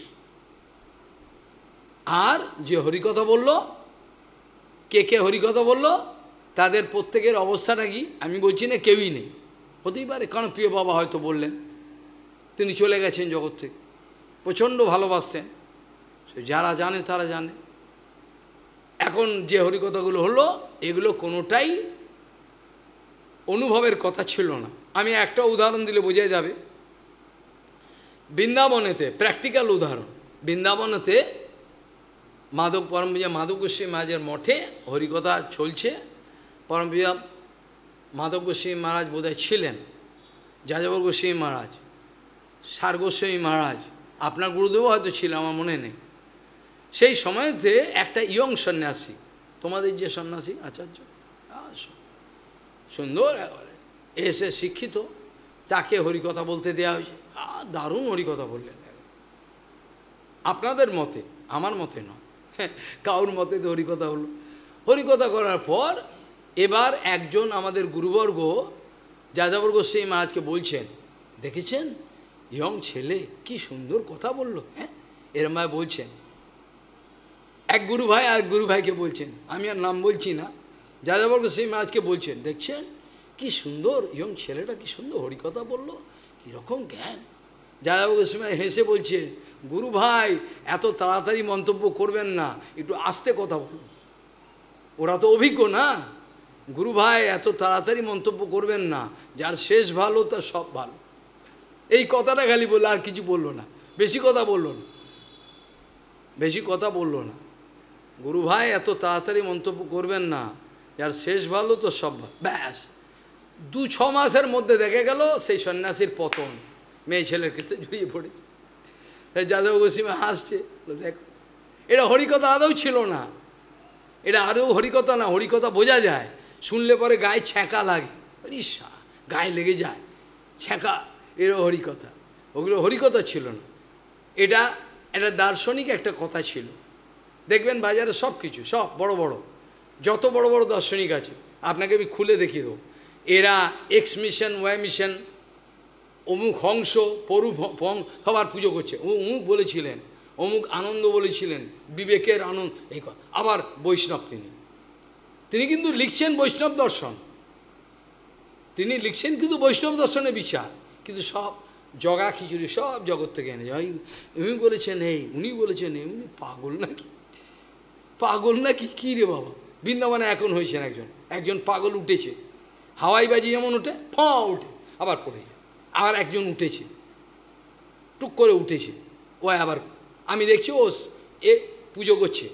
আর যে হরিকথা বলল কে কে হরিকথা বলল তাদের প্রত্যেকের অবস্থাটা কি আমি বলছি না কেউই নেই হতেই পারে কারণ প্রিয় বাবা হয়তো বললেন তিনি চলে গেছেন জগৎ থেকে প্রচণ্ড ভালোবাসতেন যারা জানে তারা জানে এখন যে হরিকথাগুলো হলো এগুলো কোনোটাই অনুভবের কথা ছিল না আমি একটা উদাহরণ দিলে বোঝা যাবে বৃন্দাবনেতে প্র্যাকটিক্যাল উদাহরণ বৃন্দাবনেতে মাধব পরমপূজা মাধব গোস্বী মহারাজের মঠে হরিকথা চলছে পরমপূজা মাধব গোস্বী মহারাজ বোধহয় ছিলেন যাযাবর গোস্বী মহারাজ সার মহারাজ আপনার গুরুদেবও হয়তো ছিল আমার মনে নেই সেই সময়তে একটা ইয়ং সন্ন্যাসী তোমাদের যে সন্ন্যাসী আচার্য সুন্দর এসে শিক্ষিত তাকে হরিকথা বলতে দেওয়া হয়েছে দারুণ কথা বললেন আপনাদের মতে আমার মতে নয় হ্যাঁ, কাউর মতে তো হরিকথা হলো হরিকথা করার পর এবার একজন আমাদের গুরুবর্গ যাযাবর্গ সেই মহারাজকে বলছেন দেখেছেন ইয়ং ছেলে কি সুন্দর কথা বলল হ্যাঁ এরম ভাই বলছেন এক গুরু ভাই আর গুরু ভাইকে বলছেন আমি আর নাম বলছি না যাযাবর্গ সেই মহারাজকে বলছেন দেখছেন কি সুন্দর ইয়ং ছেলেটা কি সুন্দর হরিকথা বললো কীরকম জ্ঞান যাদব সময় হেসে বলছে গুরু ভাই এত তাড়াতাড়ি মন্তব্য করবেন না একটু আস্তে কথা বলুন ওরা তো অভিজ্ঞ না গুরু ভাই এত তাড়াতাড়ি মন্তব্য করবেন না যার শেষ ভালো তার সব ভালো এই কথাটা খালি বললো আর কিছু বললো না বেশি কথা বললো না বেশি কথা বললো না গুরু ভাই এত তাড়াতাড়ি মন্তব্য করবেন না যার শেষ ভালো তো সব ব্যাস দু ছ মাসের মধ্যে দেখে গেল সেই সন্ন্যাসীর পতন মেয়ে ছেলের কেসে জড়িয়ে পড়েছে তাই যাদব গোসিমা হাসছে দেখো এটা হরিকথা আদৌ ছিল না এটা আদৌ হরিকথা না হরিকথা বোঝা যায় শুনলে পরে গায়ে ছ্যাঁকা লাগে ইসা গায়ে লেগে যায় ছ্যাঁকা এর হরিকথা ওগুলো হরিকথা ছিল না এটা এটা দার্শনিক একটা কথা ছিল দেখবেন বাজারে সব কিছু সব বড় বড় যত বড় বড় দার্শনিক আছে আপনাকে আমি খুলে দেখিয়ে দেবো এরা এক্স মিশন ওয়াই মিশন অমুক হংস পরু সবার পুজো করছে অমুক বলেছিলেন অমুক আনন্দ বলেছিলেন বিবেকের আনন্দ এই আবার বৈষ্ণব তিনি তিনি কিন্তু লিখছেন বৈষ্ণব দর্শন তিনি লিখছেন কিন্তু বৈষ্ণব দর্শনে বিচার কিন্তু সব জগা খিচুড়ি সব জগৎ থেকে এনেছে ওই উনি বলেছেন এই উনি বলেছেন উনি পাগল নাকি পাগল নাকি কী রে বাবা বৃন্দাবনে এখন হয়েছেন একজন একজন পাগল উঠেছে হাওয়াইবাজি যেমন উঠে ফ উঠে আবার পড়ে যায় আর একজন উঠেছে টুক করে উঠেছে ও আবার আমি দেখছি ও এ পুজো করছে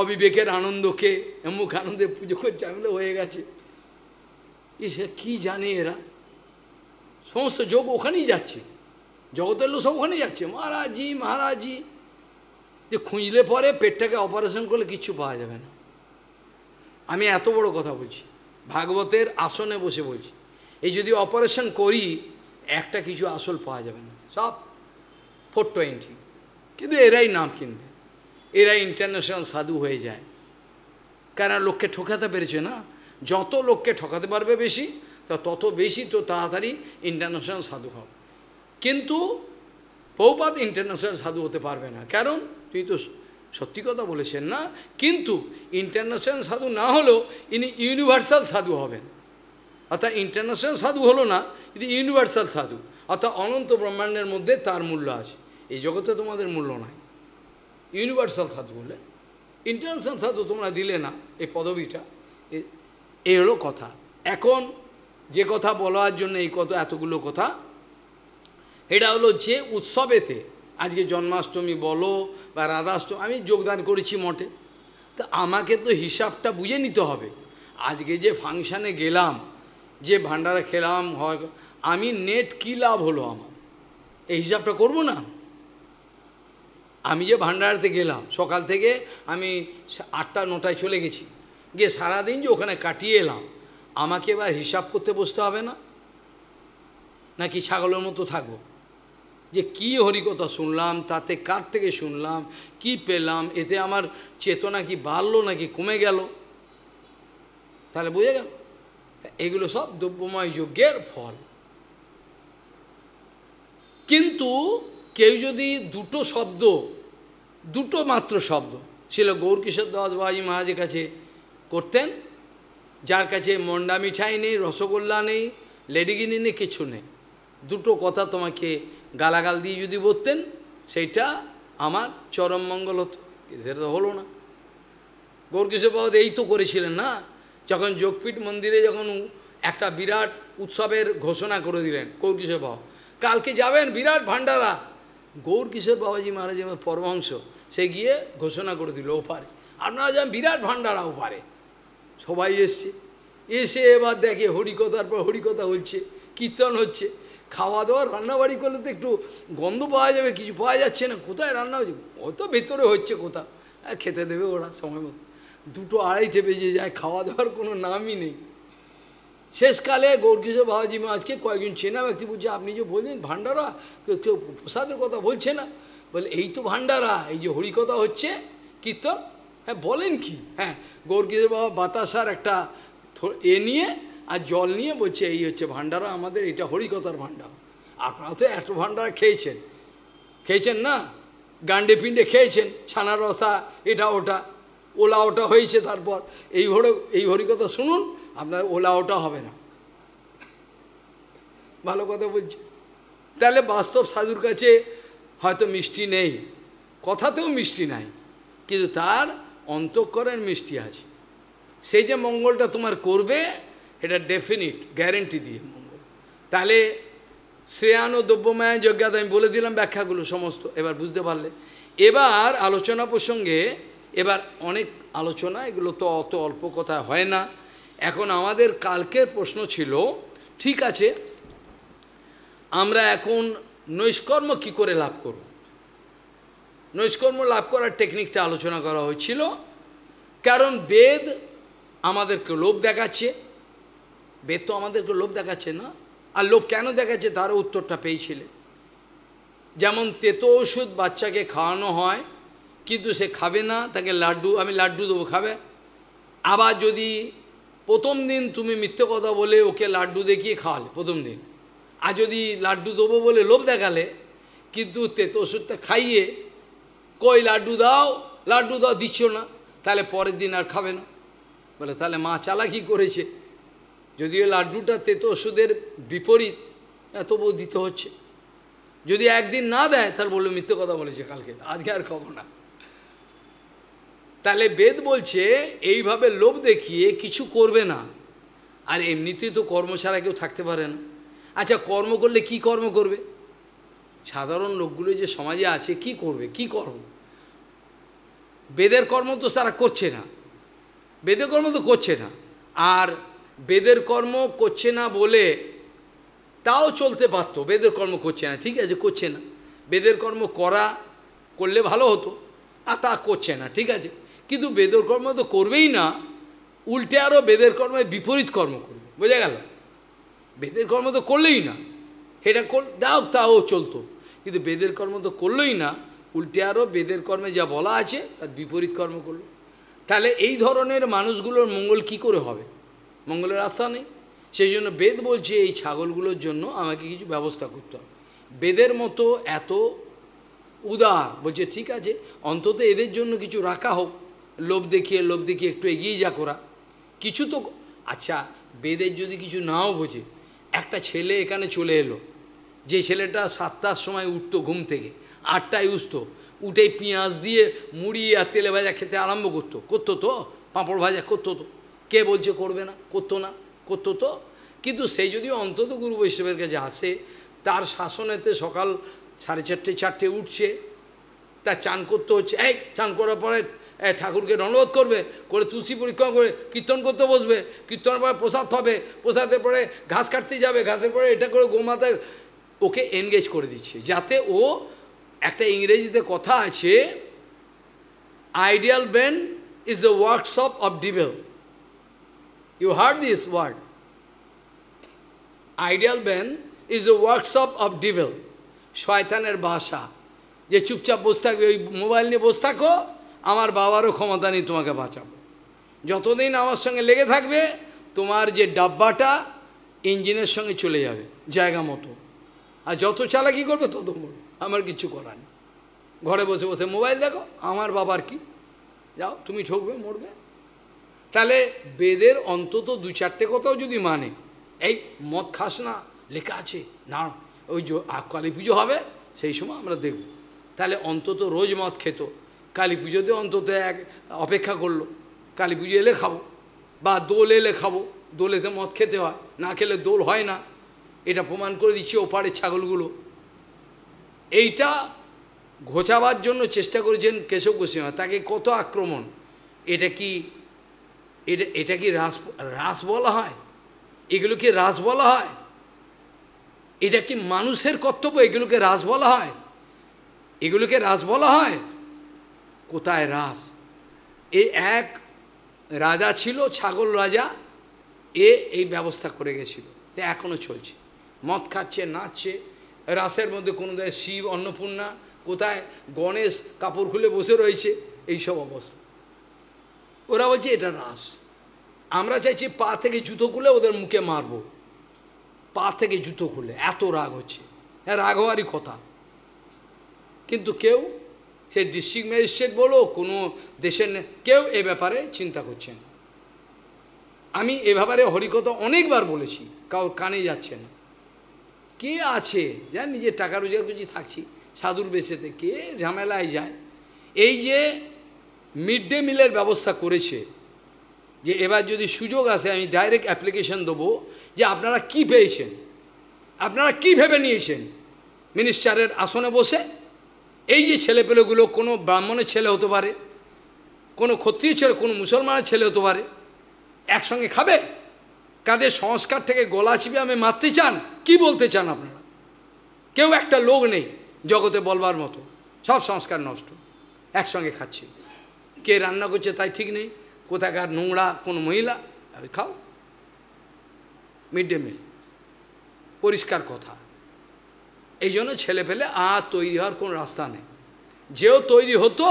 অবিবেকের আনন্দকে এমুখ আনন্দে পুজো করছে আমি হয়ে গেছে ইসে কি জানে এরা সমস্ত যোগ ওখানেই যাচ্ছে জগতের লোক সব ওখানেই যাচ্ছে মহারাজি মহারাজি যে খুঁজলে পরে পেটটাকে অপারেশন করলে কিচ্ছু পাওয়া যাবে না আমি এত বড় কথা বলছি ভাগবতের আসনে বসে বলছি এই যদি অপারেশন করি একটা কিছু আসল পাওয়া যাবে না সব ফোর টোয়েন্টি কিন্তু এরাই নাম কিনবে এরাই ইন্টারন্যাশনাল সাধু হয়ে যায় কেন লোককে ঠকাতে পেরেছে না যত লোককে ঠকাতে পারবে বেশি তা তত বেশি তো তাড়াতাড়ি ইন্টারন্যাশনাল সাধু হবে কিন্তু পৌপাত ইন্টারন্যাশনাল সাধু হতে পারবে না কারণ তুই তো সত্যি কথা বলেছেন না কিন্তু ইন্টারন্যাশনাল সাধু না হলেও ইনি ইউনিভার্সাল সাধু হবেন অর্থাৎ ইন্টারন্যাশনাল সাধু হলো না ইনি ইউনিভার্সাল সাধু অর্থাৎ অনন্ত ব্রহ্মাণ্ডের মধ্যে তার মূল্য আছে এই জগতে তোমাদের মূল্য নাই ইউনিভার্সাল সাধু হলে ইন্টারন্যাশনাল সাধু তোমরা দিলে না এই পদবিটা এই হলো কথা এখন যে কথা বলার জন্য এই কথা এতগুলো কথা এটা হলো যে উৎসবেতে আজকে জন্মাষ্টমী বলো বা রাধাষ্টমী আমি যোগদান করেছি মঠে তো আমাকে তো হিসাবটা বুঝে নিতে হবে আজকে যে ফাংশানে গেলাম যে ভান্ডারা খেলাম হয় আমি নেট কী লাভ হলো আমার এই হিসাবটা করব না আমি যে ভান্ডারাতে গেলাম সকাল থেকে আমি আটটা নটায় চলে গেছি গিয়ে সারাদিন যে ওখানে কাটিয়ে এলাম আমাকে এবার হিসাব করতে বসতে হবে না নাকি ছাগলের মতো থাকবো যে কি হরিকথা শুনলাম তাতে কার থেকে শুনলাম কি পেলাম এতে আমার চেতনা কি বাড়লো নাকি কমে গেল তাহলে বুঝে গেল এগুলো সব দ্রব্যময় যজ্ঞের ফল কিন্তু কেউ যদি দুটো শব্দ দুটো মাত্র শব্দ ছিল গৌরকিশোর দাস বাবাজি মহারাজের কাছে করতেন যার কাছে মন্ডা মিঠাই নেই রসগোল্লা নেই লেডিগিনি নেই কিছু নেই দুটো কথা তোমাকে গালাগাল দিয়ে যদি বলতেন সেইটা আমার চরম মঙ্গল হতো সেটা তো হলো না গৌরকিশোরবাবদ এই তো করেছিলেন না যখন যোগপীঠ মন্দিরে যখন একটা বিরাট উৎসবের ঘোষণা করে দিলেন গৌরকিশোর বাবা কালকে যাবেন বিরাট ভান্ডারা গৌরকিশোর বাবাজি মহারাজ পরমহংস সে গিয়ে ঘোষণা করে দিল ওপারে আপনারা যান বিরাট ভান্ডারা ওপারে সবাই এসছে এসে এবার দেখে হরিকতার পর হরিকতা হচ্ছে কীর্তন হচ্ছে খাওয়া দাওয়া রান্নাবাড়ি করলে তো একটু গন্ধ পাওয়া যাবে কিছু পাওয়া যাচ্ছে না কোথায় রান্না হচ্ছে অত ভেতরে হচ্ছে কোথা হ্যাঁ, খেতে দেবে ওরা সময় মতো দুটো আড়াইটে বেজে যায় খাওয়া দাওয়ার কোনো নামই নেই শেষকালে গৌরকিশোর বাবাজি মাঝকে কয়েকজন চেনা ব্যক্তি বলছে আপনি যে বললেন ভান্ডারা কেউ কেউ প্রসাদের কথা বলছে না বলে এই তো ভান্ডারা এই যে হরিকথা হচ্ছে কীর্তন হ্যাঁ বলেন কি হ্যাঁ গৌরকিশোর বাবা বাতাসার একটা এ নিয়ে আর জল নিয়ে বলছে এই হচ্ছে ভাণ্ডারা আমাদের এটা হরিকতার ভাণ্ডার আপনারা তো এত ভাণ্ডার খেয়েছেন খেয়েছেন না গান্ডে পিণ্ডে খেয়েছেন ছানা রসা এটা ওটা ওলা ওটা হয়েছে তারপর এই হরে এই হরিকথা শুনুন আপনার ওলা ওটা হবে না ভালো কথা বলছি তাহলে বাস্তব সাধুর কাছে হয়তো মিষ্টি নেই কথাতেও মিষ্টি নাই কিন্তু তার অন্তঃকরণ মিষ্টি আছে সেই যে মঙ্গলটা তোমার করবে এটা ডেফিনিট গ্যারেন্টি দিয়ে মঙ্গল তাহলে শ্রেয়ান ও দ্রব্যমায়া যজ্ঞাত আমি বলে দিলাম ব্যাখ্যাগুলো সমস্ত এবার বুঝতে পারলে এবার আলোচনা প্রসঙ্গে এবার অনেক আলোচনা এগুলো তো অত অল্প কথা হয় না এখন আমাদের কালকের প্রশ্ন ছিল ঠিক আছে আমরা এখন নৈষ্কর্ম কি করে লাভ করব নৈষ্কর্ম লাভ করার টেকনিকটা আলোচনা করা হয়েছিল কারণ বেদ আমাদেরকে লোভ দেখাচ্ছে বেদ তো আমাদেরকে লোভ দেখাচ্ছে না আর লোভ কেন দেখাচ্ছে তারও উত্তরটা পেয়েছিলে যেমন তেতো ওষুধ বাচ্চাকে খাওয়ানো হয় কিন্তু সে খাবে না তাকে লাড্ডু আমি লাড্ডু দেবো খাবে আবার যদি প্রথম দিন তুমি মিথ্যে কথা বলে ওকে লাড্ডু দেখিয়ে খাওয়ালে প্রথম দিন আর যদি লাড্ডু দেবো বলে লোভ দেখালে কিন্তু তেতো ওষুধটা খাইয়ে কই লাড্ডু দাও লাড্ডু দাও দিচ্ছ না তাহলে পরের দিন আর খাবে না বলে তাহলে মা চালাকি করেছে যদিও লাড্ডুটা তেতো ওষুধের বিপরীত তবুও দিতে হচ্ছে যদি একদিন না দেয় তাহলে বললো মিথ্যে কথা বলেছে কালকে আজকে আর খবর না তাহলে বেদ বলছে এইভাবে লোভ দেখিয়ে কিছু করবে না আর এমনিতেই তো কর্ম ছাড়া কেউ থাকতে পারে না আচ্ছা কর্ম করলে কি কর্ম করবে সাধারণ লোকগুলো যে সমাজে আছে কি করবে কি কর্ম বেদের কর্ম তো তারা করছে না বেদের কর্ম তো করছে না আর বেদের কর্ম করছে না বলে তাও চলতে পারত বেদের কর্ম করছে না ঠিক আছে করছে না বেদের কর্ম করা করলে ভালো হতো আর তা করছে না ঠিক আছে কিন্তু বেদের কর্ম তো করবেই না উল্টে আরও বেদের কর্মের বিপরীত কর্ম করবে বোঝা গেল বেদের কর্ম তো করলেই না সেটা কর দাও তাও চলতো কিন্তু বেদের কর্ম তো করলোই না উল্টে আরও বেদের কর্মে যা বলা আছে তার বিপরীত কর্ম করলো তাহলে এই ধরনের মানুষগুলোর মঙ্গল কি করে হবে মঙ্গলের আস্থা নেই সেই জন্য বেদ বলছে এই ছাগলগুলোর জন্য আমাকে কিছু ব্যবস্থা করতে হবে বেদের মতো এত উদার বলছে ঠিক আছে অন্তত এদের জন্য কিছু রাখা হোক লোভ দেখিয়ে লোভ দেখিয়ে একটু এগিয়ে যা করা কিছু তো আচ্ছা বেদের যদি কিছু নাও বোঝে একটা ছেলে এখানে চলে এলো যে ছেলেটা সাতটার সময় উঠতো ঘুম থেকে আটটায় উঠতো উঠে পেঁয়াজ দিয়ে মুড়ি আর তেলে ভাজা খেতে আরম্ভ করতো করতো তো পাঁপড় ভাজা করতো তো কে বলছে করবে না করতো না করতো তো কিন্তু সেই যদি অন্তত গুরু বৈষ্ণবের কাছে আসে তার শাসনেতে সকাল সাড়ে চারটে চারটে উঠছে তা চান করতে হচ্ছে এই চান করার পরে ঠাকুরকে দণ্ডবোধ করবে করে তুলসী পরীক্ষা করে কীর্তন করতে বসবে কীর্তনের পরে প্রসাদ পাবে প্রসাদের পরে ঘাস কাটতে যাবে ঘাসের পরে এটা করে গোমাতা ওকে এনগেজ করে দিচ্ছে যাতে ও একটা ইংরেজিতে কথা আছে ideal brain is the workshop of devil You heard this word. Ideal man is a workshop of devil. শয়তানের বাসা যে চুপচাপ বসে থাকবে ওই মোবাইল নিয়ে বসে থাকো আমার বাবারও ক্ষমতা নেই তোমাকে বাঁচাবো যতদিন আমার সঙ্গে লেগে থাকবে তোমার যে ডাব্বাটা ইঞ্জিনের সঙ্গে চলে যাবে জায়গা মতো আর যত চালা কী করবে তত মরবে আমার কিছু করার নেই ঘরে বসে বসে মোবাইল দেখো আমার বাবার কি যাও তুমি ঠকবে মরবে তাহলে বেদের অন্তত দু চারটে কথাও যদি মানে এই মদ খাস না লেখা আছে না ওই যে কালী পুজো হবে সেই সময় আমরা দেখব তাহলে অন্তত রোজ মদ খেত কালী পুজোতে অন্তত এক অপেক্ষা করলো কালী পুজো এলে খাবো বা দোল এলে খাবো দোলেতে মদ খেতে হয় না খেলে দোল হয় না এটা প্রমাণ করে দিচ্ছি ওপারের ছাগলগুলো এইটা ঘোচাবার জন্য চেষ্টা করেছেন কেশব গোস্বামী তাকে কত আক্রমণ এটা কি এটা এটা কি রাস রাস বলা হয় এগুলোকে রাস বলা হয় এটা কি মানুষের কর্তব্য এগুলোকে রাস বলা হয় এগুলোকে রাস বলা হয় কোথায় রাস এ এক রাজা ছিল ছাগল রাজা এ এই ব্যবস্থা করে গেছিল এখনও চলছে মদ খাচ্ছে নাচছে রাসের মধ্যে কোনো দেয় শিব অন্নপূর্ণা কোথায় গণেশ কাপড় খুলে বসে রয়েছে এইসব অবস্থা ওরা বলছে এটা রাস আমরা চাইছি পা থেকে জুতো খুলে ওদের মুখে মারবো পা থেকে জুতো খুলে এত রাগ হচ্ছে হ্যাঁ রাগ হওয়ারই কথা কিন্তু কেউ সে ডিস্ট্রিক্ট ম্যাজিস্ট্রেট বলো কোনো দেশের কেউ এ ব্যাপারে চিন্তা করছেন আমি এ ব্যাপারে হরিকথা অনেকবার বলেছি কাউ কানে যাচ্ছে না কে আছে যা নিজের টাকা রোজগার করছি থাকছি সাধুর বেঁচেতে কে ঝামেলায় যায় এই যে মিড ডে মিলের ব্যবস্থা করেছে যে এবার যদি সুযোগ আসে আমি ডাইরেক্ট অ্যাপ্লিকেশন দেবো যে আপনারা কি পেয়েছেন আপনারা কি ভেবে নিয়েছেন মিনিস্টারের আসনে বসে এই যে ছেলেপেলেগুলো কোনো ব্রাহ্মণের ছেলে হতে পারে কোনো ক্ষত্রিয় ছেলে কোনো মুসলমানের ছেলে হতে পারে একসঙ্গে খাবে কাদের সংস্কার থেকে গলা চিপে আমি মারতে চান কি বলতে চান আপনারা কেউ একটা লোক নেই জগতে বলবার মতো সব সংস্কার নষ্ট একসঙ্গে খাচ্ছি কে রান্না করছে তাই ঠিক নেই কোথাকার নোংরা কোন মহিলা খাও মিড ডে মিল পরিষ্কার কথা এই জন্য ছেলে পেলে আর তৈরি হওয়ার কোনো রাস্তা নেই যেও তৈরি হতো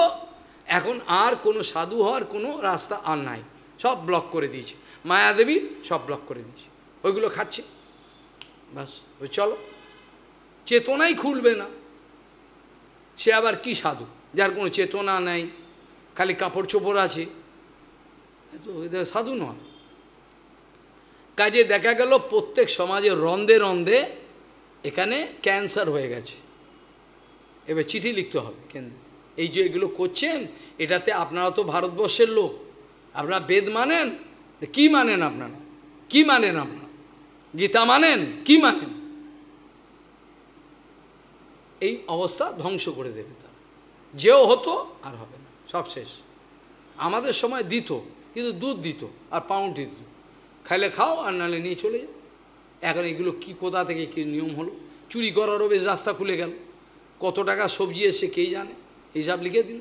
এখন আর কোনো সাধু হওয়ার কোনো রাস্তা আর নাই সব ব্লক করে দিয়েছে মায়াদেবী সব ব্লক করে দিয়েছে ওইগুলো খাচ্ছে বাস ওই চলো চেতনাই খুলবে না সে আবার কি সাধু যার কোনো চেতনা নাই খালি কাপড় চোপড় আছে সাধু নয় কাজে দেখা গেল প্রত্যেক সমাজে রন্ধে রন্ধে এখানে ক্যান্সার হয়ে গেছে এবার চিঠি লিখতে হবে কেন্দ্রে এই যে এগুলো করছেন এটাতে আপনারা তো ভারতবর্ষের লোক আপনারা বেদ মানেন কি মানেন আপনারা কি মানেন আপনারা গীতা মানেন কি মানেন এই অবস্থা ধ্বংস করে দেবে তারা যেও হতো আর হবে সব শেষ আমাদের সময় দিত কিন্তু দুধ দিত আর পাউন্ড দিত খাইলে খাও আর নাহলে নিয়ে চলে যাও এখন এগুলো কী কোথা থেকে কী নিয়ম হলো চুরি করারও বেশ রাস্তা খুলে গেল কত টাকা সবজি এসে কে জানে হিসাব লিখে দিল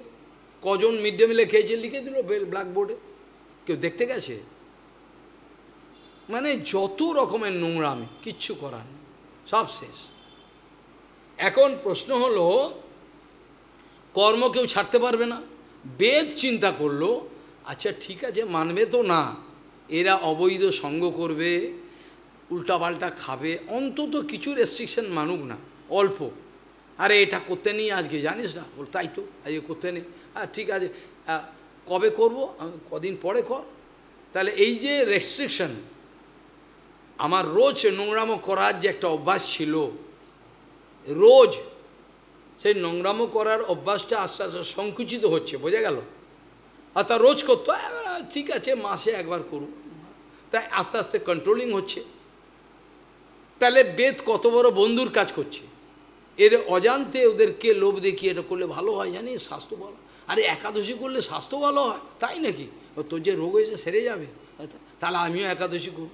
কজন মিড ডে মিলে খেয়েছে লিখে দিল বেল ব্ল্যাকবোর্ডে কেউ দেখতে গেছে মানে যত রকমের নোংরামি কিচ্ছু করার সব শেষ এখন প্রশ্ন হলো কর্ম কেউ ছাড়তে পারবে না বেদ চিন্তা করলো আচ্ছা ঠিক আছে মানবে তো না এরা অবৈধ সঙ্গ করবে উল্টাপাল্টা খাবে অন্তত কিছু রেস্ট্রিকশন মানুক না অল্প আরে এটা করতে নেই আজকে জানিস না বল তাই তো আজকে করতে নেই আর ঠিক আছে কবে করব কদিন পরে কর তাহলে এই যে রেস্ট্রিকশন আমার রোজ নোংরামো করার যে একটা অভ্যাস ছিল রোজ সেই নোংরামো করার অভ্যাসটা আস্তে আস্তে সংকুচিত হচ্ছে বোঝা গেল আর তা রোজ করতো ঠিক আছে মাসে একবার করুক তাই আস্তে আস্তে কন্ট্রোলিং হচ্ছে তাহলে বেদ কত বড় বন্ধুর কাজ করছে এর অজান্তে ওদেরকে লোভ দেখিয়ে এটা করলে ভালো হয় জানি স্বাস্থ্য ভালো আরে একাদশী করলে স্বাস্থ্য ভালো হয় তাই নাকি তোর যে রোগ হয়েছে সেরে যাবে তাহলে আমিও একাদশী করব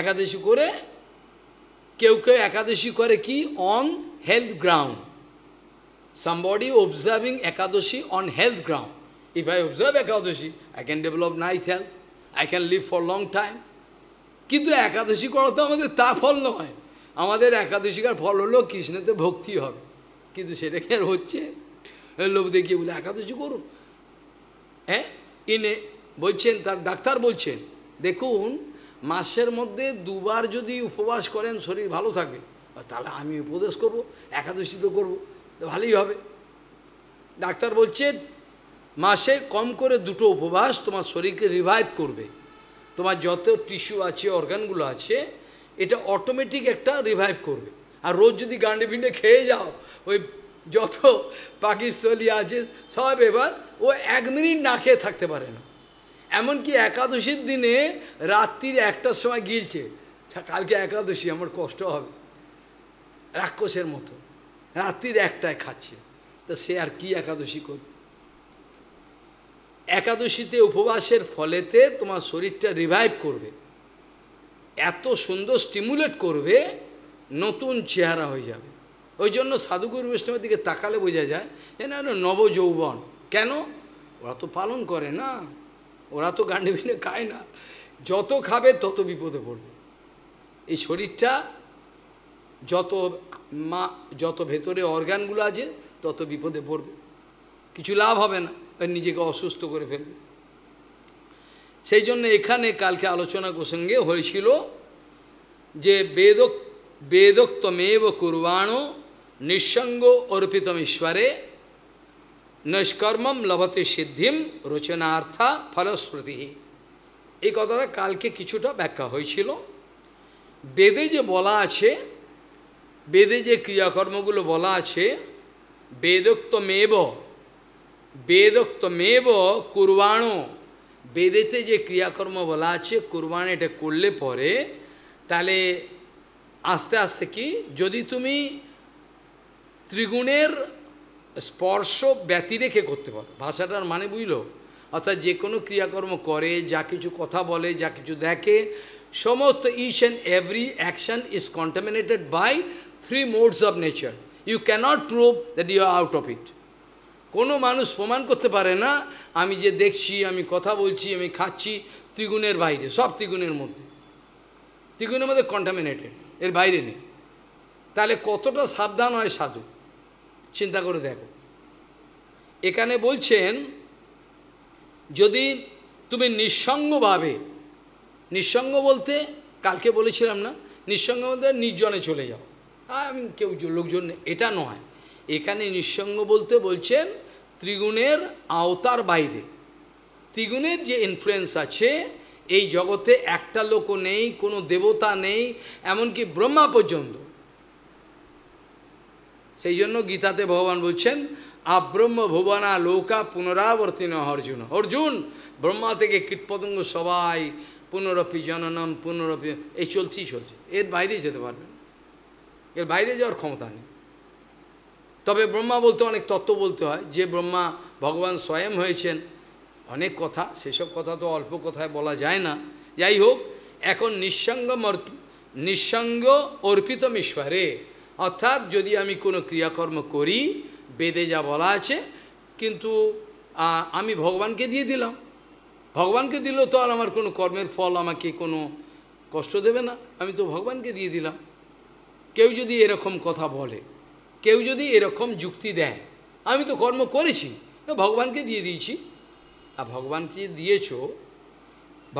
একাদশী করে কেউ কেউ একাদশী করে কি on health ground Somebody observing Ekadashi on health ground. If I observe Ekadashi, I can develop nice health. I can live for long time. কিন্তু একাদশী করা তো আমাদের তা ফল নয় আমাদের একাদশীকার ফল হলো কৃষ্ণেতে ভক্তি হবে কিন্তু সেটা কি আর হচ্ছে লোভ দেখিয়ে বলে একাদশী করুন হ্যাঁ ইনে বলছেন তার ডাক্তার বলছেন দেখুন মাসের মধ্যে দুবার যদি উপবাস করেন শরীর ভালো থাকবে তাহলে আমি উপদেশ করব একাদশী তো করবো ভালোই হবে ডাক্তার বলছে মাসে কম করে দুটো উপবাস তোমার শরীরকে রিভাইভ করবে তোমার যত টিস্যু আছে অর্গানগুলো আছে এটা অটোমেটিক একটা রিভাইভ করবে আর রোজ যদি গান্ডে ভিন্ডে খেয়ে যাও ওই যত পাকিস্তলি আছে সব এবার ও এক মিনিট না খেয়ে থাকতে পারে না এমনকি একাদশীর দিনে রাত্রির একটার সময় গিলছে কালকে একাদশী আমার কষ্ট হবে রাক্ষসের মতো রাত্রির একটায় খাচ্ছে তা সে আর কি একাদশী করবে একাদশীতে উপবাসের ফলেতে তোমার শরীরটা রিভাইভ করবে এত সুন্দর স্টিমুলেট করবে নতুন চেহারা হয়ে যাবে ওই জন্য সাধুগুরু বৈষ্ণবের দিকে তাকালে বোঝা যায় যে না নবযৌবন কেন ওরা তো পালন করে না ওরা তো গান্ডে ভিনে খায় না যত খাবে তত বিপদে পড়বে এই শরীরটা যত মা যত ভেতরে অর্গানগুলো আছে তত বিপদে পড়বে কিছু লাভ হবে না নিজেকে অসুস্থ করে ফেলবে সেই জন্য এখানে কালকে আলোচনা প্রসঙ্গে হয়েছিল যে বেদক বেদোক্তমেব কুরবাণ নিঃসঙ্গ অর্পিত ঈশ্বরে নৈষ্কর্মম লভতে সিদ্ধিম রচনার্থা ফলশ্রুতি এই কথাটা কালকে কিছুটা ব্যাখ্যা হয়েছিল বেদে যে বলা আছে বেদে যে ক্রিয়াকর্মগুলো বলা আছে বেদোক্ত মেব বেদোক্ত মেব কুরবাণ বেদেতে যে ক্রিয়াকর্ম বলা আছে কুরবাণ এটা করলে পরে তাহলে আস্তে আস্তে কি যদি তুমি ত্রিগুণের স্পর্শ ব্যতি রেখে করতে পারো ভাষাটার মানে বুঝল অর্থাৎ যে কোনো ক্রিয়াকর্ম করে যা কিছু কথা বলে যা কিছু দেখে সমস্ত each and every action is contaminated by Three modes of nature. You cannot prove that you are out of it. কোনো মানুষ প্রমাণ করতে পারে না আমি যে দেখছি আমি কথা বলছি আমি খাচ্ছি ত্রিগুণের বাইরে সব ত্রিগুণের মধ্যে ত্রিগুণের মধ্যে কন্টামিনেটেড এর বাইরে নেই তাহলে কতটা সাবধান হয় সাধু চিন্তা করে দেখো এখানে বলছেন যদি তুমি নিঃসঙ্গভাবে নিঃসঙ্গ বলতে কালকে বলেছিলাম না নিঃসঙ্গ বলতে নির্জনে চলে যাও আমি কেউ লোকজন এটা নয় এখানে নিঃসঙ্গ বলতে বলছেন ত্রিগুণের আওতার বাইরে ত্রিগুণের যে ইনফ্লুয়েন্স আছে এই জগতে একটা লোকও নেই কোনো দেবতা নেই এমনকি ব্রহ্মা পর্যন্ত সেই জন্য গীতাতে ভগবান বলছেন আব্রহ্ম ভুবনা লৌকা পুনরাবর্তিন অর্জুন অর্জুন ব্রহ্মা থেকে কীটপতঙ্গ সবাই পুনরপি জননম পুনরপি এই চলছেই চলছে এর বাইরে যেতে পারবেন এর বাইরে যাওয়ার ক্ষমতা নেই তবে ব্রহ্মা বলতে অনেক তত্ত্ব বলতে হয় যে ব্রহ্মা ভগবান স্বয়ং হয়েছেন অনেক কথা সেসব কথা তো অল্প কথায় বলা যায় না যাই হোক এখন নিঃসঙ্গ নিঃসঙ্গ অর্পিত মিশ্বরে অর্থাৎ যদি আমি কোনো ক্রিয়াকর্ম করি বেদে যা বলা আছে কিন্তু আমি ভগবানকে দিয়ে দিলাম ভগবানকে দিল তো আর আমার কোনো কর্মের ফল আমাকে কোনো কষ্ট দেবে না আমি তো ভগবানকে দিয়ে দিলাম কেউ যদি এরকম কথা বলে কেউ যদি এরকম যুক্তি দেয় আমি তো কর্ম করেছি ভগবানকে দিয়ে দিয়েছি আর ভগবানকে দিয়েছ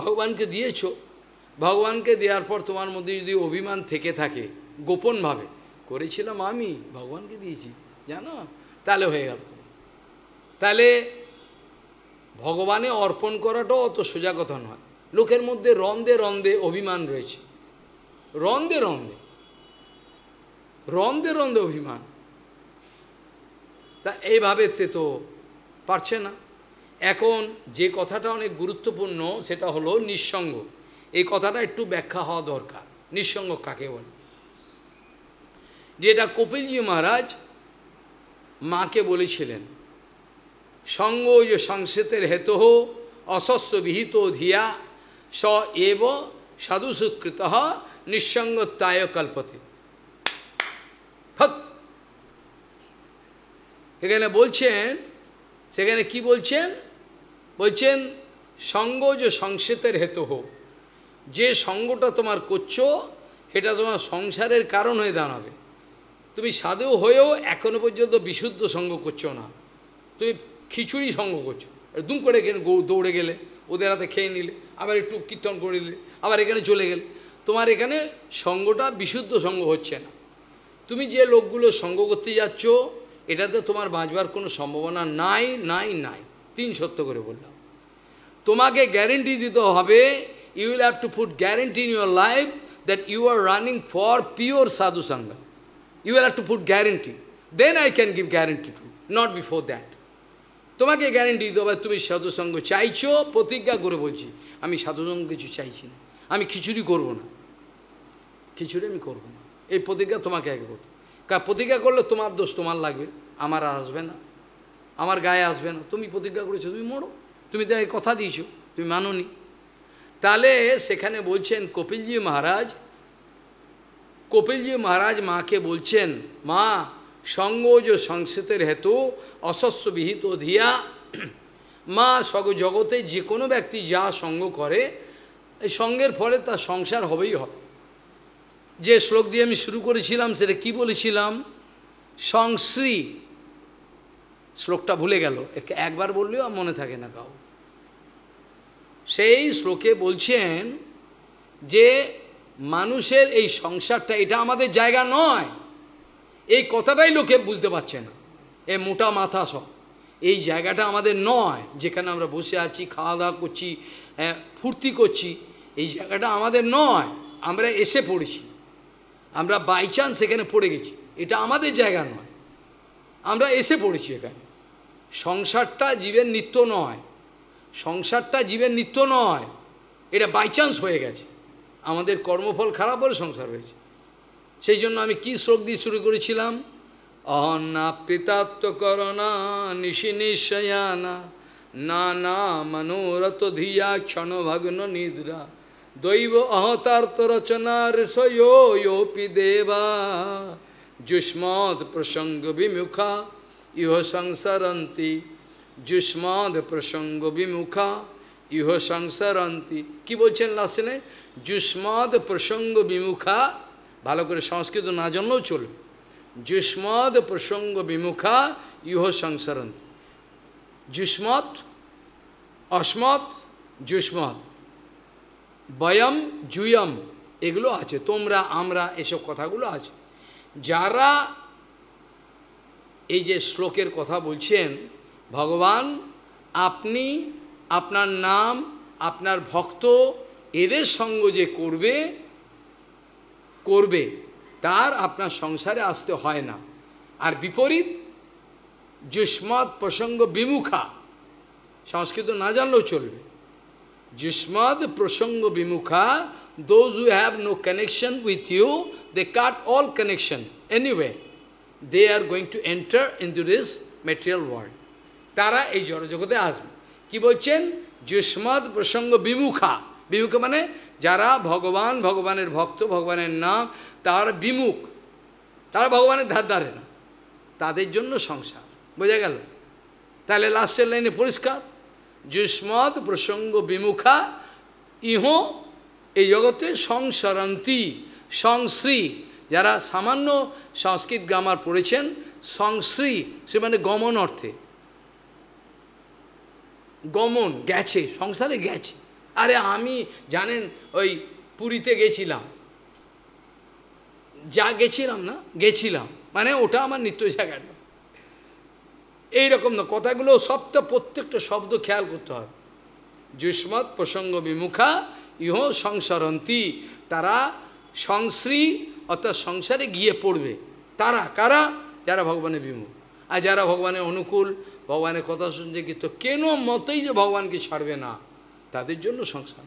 ভগবানকে দিয়েছ ভগবানকে দেওয়ার পর তোমার মধ্যে যদি অভিমান থেকে থাকে গোপনভাবে করেছিলাম আমি ভগবানকে দিয়েছি জানো তাহলে হয়ে গেল তাহলে ভগবানে অর্পণ করাটাও অত সোজা কথা নয় লোকের মধ্যে রন্দে রন্দে অভিমান রয়েছে রন্দে রন্দে রন্দে রন্দে অভিমান তা এইভাবে তো পারছে না এখন যে কথাটা অনেক গুরুত্বপূর্ণ সেটা হলো নিঃসঙ্গ এই কথাটা একটু ব্যাখ্যা হওয়া দরকার নিঃসঙ্গ কাকে বলে যেটা কপিলজি মহারাজ মাকে বলেছিলেন সঙ্গ যে সংসেতের হেতহ অশস্য বিহিত ধিয়া স এব সাধুসুকৃত নিঃসঙ্গত্যায় কল্পতে এখানে বলছেন সেখানে কি বলছেন বলছেন সঙ্গ যে সংসেতের হেতু হোক যে সঙ্গটা তোমার করছো এটা তোমার সংসারের কারণ হয়ে দাঁড়াবে তুমি সাধু হয়েও এখনো পর্যন্ত বিশুদ্ধ সঙ্গ করছো না তুমি খিচুড়ি সঙ্গ করছো দুম করে গেলে দৌড়ে গেলে ওদের হাতে খেয়ে নিলে আবার একটু কীর্তন করে নিলে আবার এখানে চলে গেলে তোমার এখানে সঙ্গটা বিশুদ্ধ সঙ্গ হচ্ছে না তুমি যে লোকগুলো সঙ্গ করতে যাচ্ছ এটাতে তোমার বাঁচবার কোনো সম্ভাবনা নাই নাই নাই তিন সত্য করে বললাম তোমাকে গ্যারেন্টি দিতে হবে you will have to put guarantee in your life that you are running for pure sadhu sanga you will have to put guarantee then I can give guarantee to not before that তোমাকে guarantee দিতে হবে তুমি সাধুসঙ্গ চাইছো প্রতিজ্ঞা করে বলছি আমি সাধুসঙ্গ কিছু চাইছি না আমি খিচুড়ি করব না খিচুড়ি আমি করব না এই প্রতিজ্ঞা তোমাকে আগে করতো প্রতিজ্ঞা করলে তোমার দোষ তোমার লাগবে আমার আর আসবে না আমার গায়ে আসবে না তুমি প্রতিজ্ঞা করেছো তুমি মরো তুমি তো এই কথা দিয়েছো তুমি মানোনি তাহলে সেখানে বলছেন কপিলজি মহারাজ কপিলজি মহারাজ মাকে বলছেন মা সঙ্গজ সংস্কৃতের হেতু অশস্য বিহিত ধিয়া মা সগ জগতে যে কোনো ব্যক্তি যা সঙ্গ করে এই সঙ্গের ফলে তার সংসার হবেই হবে যে শ্লোক দিয়ে আমি শুরু করেছিলাম সেটা কি বলেছিলাম সংশ্রী শ্লোকটা ভুলে গেল একবার বললেও মনে থাকে না কাউ সেই শ্লোকে বলছেন যে মানুষের এই সংসারটা এটা আমাদের জায়গা নয় এই কথাটাই লোকে বুঝতে পারছে না এ মোটা মাথা সব এই জায়গাটা আমাদের নয় যেখানে আমরা বসে আছি খাওয়া দাওয়া করছি ফুর্তি করছি এই জায়গাটা আমাদের নয় আমরা এসে পড়েছি আমরা বাই চান্স এখানে পড়ে গেছি এটা আমাদের জায়গা নয় আমরা এসে পড়েছি এখানে সংসারটা জীবের নিত্য নয় সংসারটা জীবের নিত্য নয় এটা বাই চান্স হয়ে গেছে আমাদের কর্মফল খারাপ হলে সংসার হয়েছে সেই জন্য আমি কি শ্লোক দিয়ে শুরু করেছিলাম অনাপৃতাত্মকরণা না নানা মনোরথ ধিয়া ভগ্ন নিদ্রা দৈব অহতার্থ রচনা ঋষয়োপি দেবা যুষ্মদ প্রসঙ্গ বিমুখা ইহ সংসারন্তী যুষ্মদ প্রসঙ্গ বিমুখা ইহ সংসারন্তী কি বলছেন লাসনে যুষ্মদ প্রসঙ্গ বিমুখা ভালো করে সংস্কৃত না জন্যও চলবে যুষ্মদ প্রসঙ্গ বিমুখা ইহ সংসারন্তি যুষ্মৎ অস্মৎ যুষ্মত বয়ম জুয়ম এগুলো আছে তোমরা আমরা এসব কথাগুলো আছে যারা এই যে শ্লোকের কথা বলছেন ভগবান আপনি আপনার নাম আপনার ভক্ত এদের সঙ্গ যে করবে করবে তার আপনার সংসারে আসতে হয় না আর বিপরীত যুষ্মৎ প্রসঙ্গ বিমুখা সংস্কৃত না জানলেও চলবে Jishmad prasanga vimukha, those who have no connection with you, they cut all connection. Anyway, they are going to enter into this material world. তারা এই জড়জগতে আসবে কি বলছেন যুষ্মদ প্রসঙ্গ বিমুখা বিমুখা মানে যারা ভগবান ভগবানের ভক্ত ভগবানের নাম তার বিমুখ Tara ভগবানের ধার ধারে না তাদের জন্য সংসার বোঝা Tale last line e পরিষ্কার যুষ্মদ প্রসঙ্গ বিমুখা ইহ এই জগতে সংসরন্তী সংশ্রী যারা সামান্য সংস্কৃত গ্রামার পড়েছেন সংশ্রী সে মানে গমন অর্থে গমন গেছে সংসারে গেছে আরে আমি জানেন ওই পুরীতে গেছিলাম যা গেছিলাম না গেছিলাম মানে ওটা আমার নিত্য জায়গাটা এই রকম না কথাগুলো সবটা প্রত্যেকটা শব্দ খেয়াল করতে হয় যুষ্মৎ প্রসঙ্গ বিমুখা ইহ সংসারন্তী তারা সংশ্রী অর্থাৎ সংসারে গিয়ে পড়বে তারা কারা যারা ভগবানের বিমুখ আর যারা ভগবানের অনুকূল ভগবানের কথা শুনছে কি তো কেন মতেই যে ভগবানকে ছাড়বে না তাদের জন্য সংসার